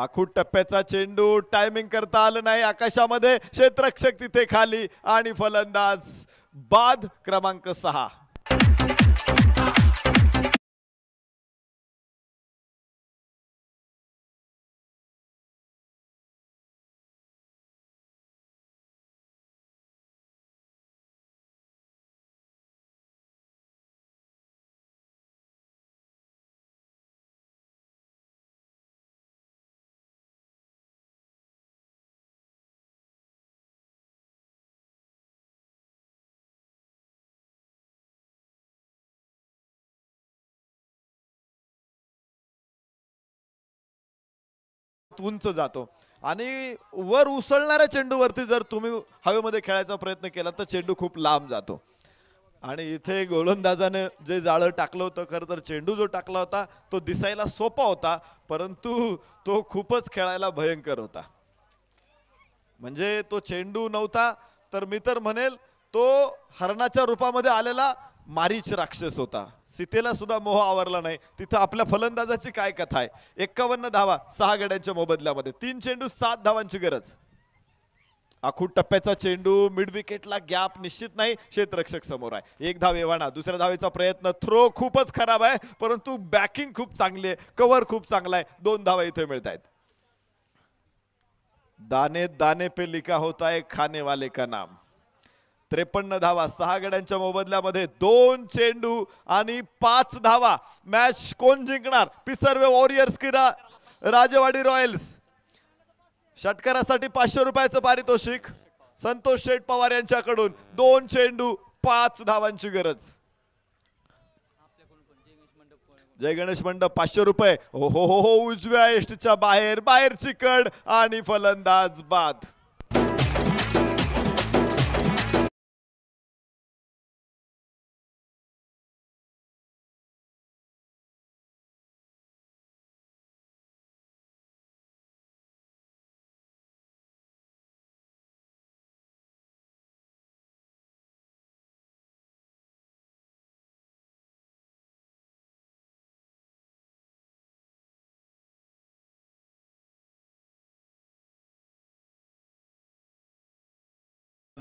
आखूट टप्प्याचा चेंडू टायमिंग करता आलं नाही आकाशामध्ये क्षेत्रक्षक तिथे खाली आणि फलंदाज बाद क्रमांक सहा उंच जातो आणि वर उसळणाऱ्या चेंडूवरती जर तुम्ही हवेमध्ये खेळायचा प्रयत्न केला तर चेंडू खूप लांब जातो आणि इथे गोलंदाजाने जे जाळं टाकलं होतं खरं तर चेंडू जो टाकला होता तो दिसायला सोपा होता परंतु तो खूपच खेळायला भयंकर होता म्हणजे तो चेंडू नव्हता तर मी तर म्हणेल तो हरणाच्या रूपामध्ये आलेला मारीच राक्षस होता सीतेला सुद्धा मोह आवरला नाही तिथं आपल्या फलंदाजाची काय कथा आहे एक्कावन्न धावा सहा गड्यांच्या मोबदल्यामध्ये तीन चेंडू सात धावांची गरज आखूड टप्प्याचा चेंडू मिड विकेटला गॅप निश्चित नाही क्षेत्ररक्षक समोर आहे एक धाव येवाना दुसऱ्या धावेचा प्रयत्न थ्रो खूपच खराब आहे परंतु बॅकिंग खूप चांगली आहे कव्हर खूप चांगला आहे दोन धावा इथे मिळत आहेत दाने दाने पे लिखा होता है खाने वाले का नाम त्रेपन्न धावा सहा गड्यांच्या मोबदल्यामध्ये दोन चेंडू आणि पाच धावा मॅच कोण जिंकणार पिसर्वे वॉरियर्स की रा, राजवाडी रॉयल्स षटकारासाठी पाचशे रुपयाचं पारितोषिक संतोष शेठ पवार यांच्याकडून दोन चेंडू पाच धावांची गरज जय गणेश मंडप पाचशे रुपये हो हो हो, हो उजव्या एष्टच्या बाहेर बाहेर चिकड आणि फलंदाज बाद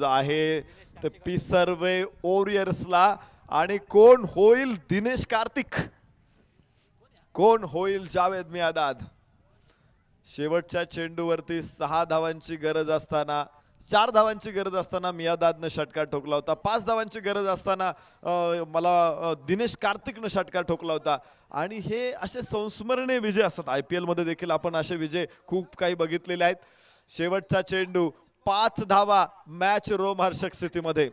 आहे तर पी सर्वे ओरियर्सला आणि कोण होईल दिनेश कार्तिक कोण होईल जावेद मियादाद शेवटच्या चेंडूवरती सहा धावांची गरज असताना चार धावांची गरज असताना मियादादनं षटकार ठोकला होता पाच धावांची गरज असताना मला दिनेश कार्तिकनं षटकार ठोकला होता आणि हे असे संस्मरणीय विजय असतात आय पी एलमध्ये देखील आपण असे विजय खूप काही बघितलेले आहेत शेवटचा चेंडू पाच धावा मॅच रोमहर्षक स्थितीमध्ये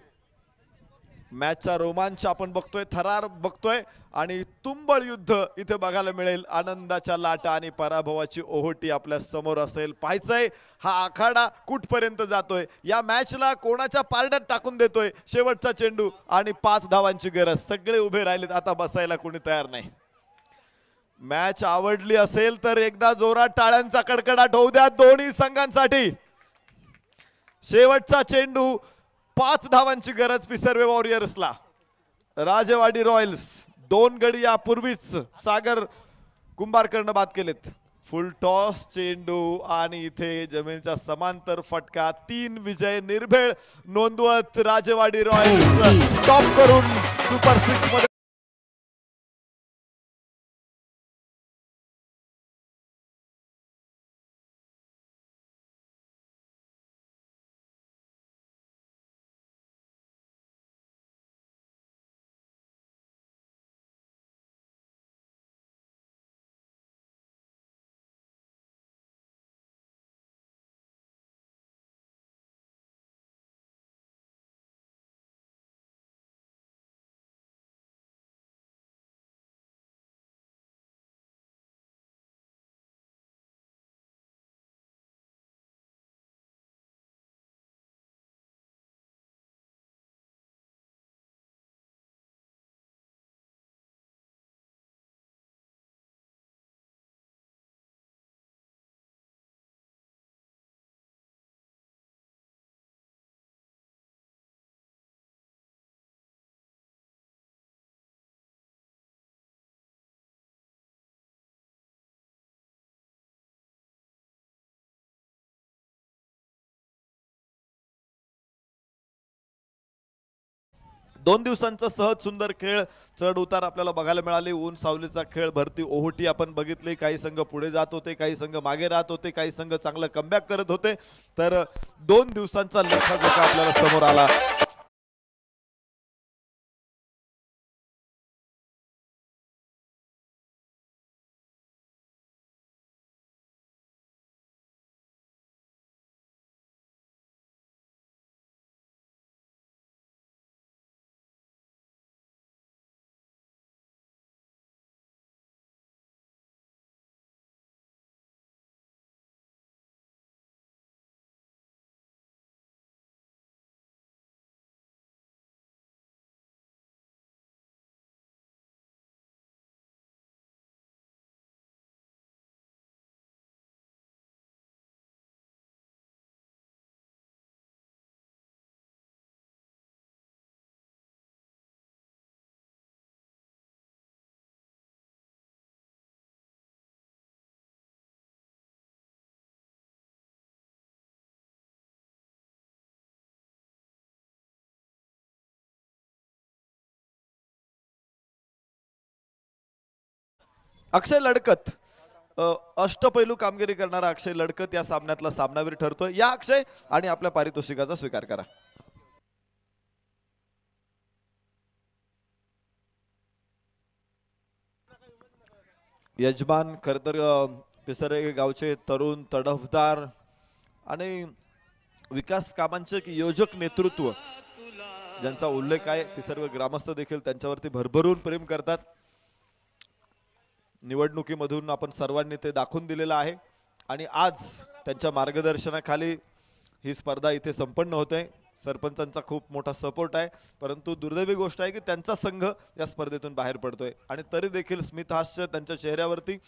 मॅचचा रोमांच आपण बघतोय थरार बघतोय आणि तुंबळ युद्ध इथे बघायला मिळेल आनंदाच्या लाटा आणि पराभवाची ओहोटी आपल्या समोर असेल पाहायचंय हा आखाडा कुठपर्यंत जातोय या मॅचला कोणाच्या पारड्यात टाकून देतोय शेवटचा चेंडू आणि पाच धावांची गरज सगळे उभे राहिलेत आता बसायला कोणी तयार नाही मॅच आवडली असेल तर एकदा जोरात टाळ्यांचा कडकडाट होऊ द्या दोन्ही संघांसाठी शेवटचा चेंडू पाच धावांची गरज पिसर्वे वॉरियर्सला राजवाडी रॉयल्स दोन गडी यापूर्वीच सागर कुंभारकरनं बाद केलेत फुल टॉस चेंडू आणि इथे जमीनचा समांतर फटका तीन विजय निर्भेळ नोंदवत राजेवाडी रॉयल्स टॉप करून सुपर सिक्स मध्ये दोन दिवसांचा सहज सुंदर खेळ चढ उतार आपल्याला बघायला मिळाले ऊन सावलीचा खेळ भरती ओहोटी आपण बघितले काही संघ पुढे जात होते काही संघ मागे राहत होते काही संघ चांगलं कमबॅक करत होते तर दोन दिवसांचा लेखा आपल्याला समोर आला अक्षय लडकत अष्टपैलू कामगिरी करणारा अक्षय लडकत या सामन्यातला सामनावीर ठरतोय या अक्षय आणि आपल्या पारितोषिकाचा स्वीकार करा यजमान खर तर पिसरे गावचे तरुण तडफदार आणि विकास कामांचे योजक नेतृत्व ज्यांचा उल्लेख आहे पिसर्व ग्रामस्थ देखील त्यांच्यावरती भरभरून प्रेम करतात निवडणुकीमधून आपण सर्वांनी ते दाखवून दिलेलं आहे आणि आज त्यांच्या मार्गदर्शनाखाली ही स्पर्धा इथे संपन्न होते सरपंचांचा खूप मोठा सपोर्ट आहे परंतु दुर्दैवी गोष्ट आहे की त्यांचा संघ या स्पर्धेतून बाहेर पडतोय आणि तरी देखील स्मितहास्य त्यांच्या चेहऱ्यावरती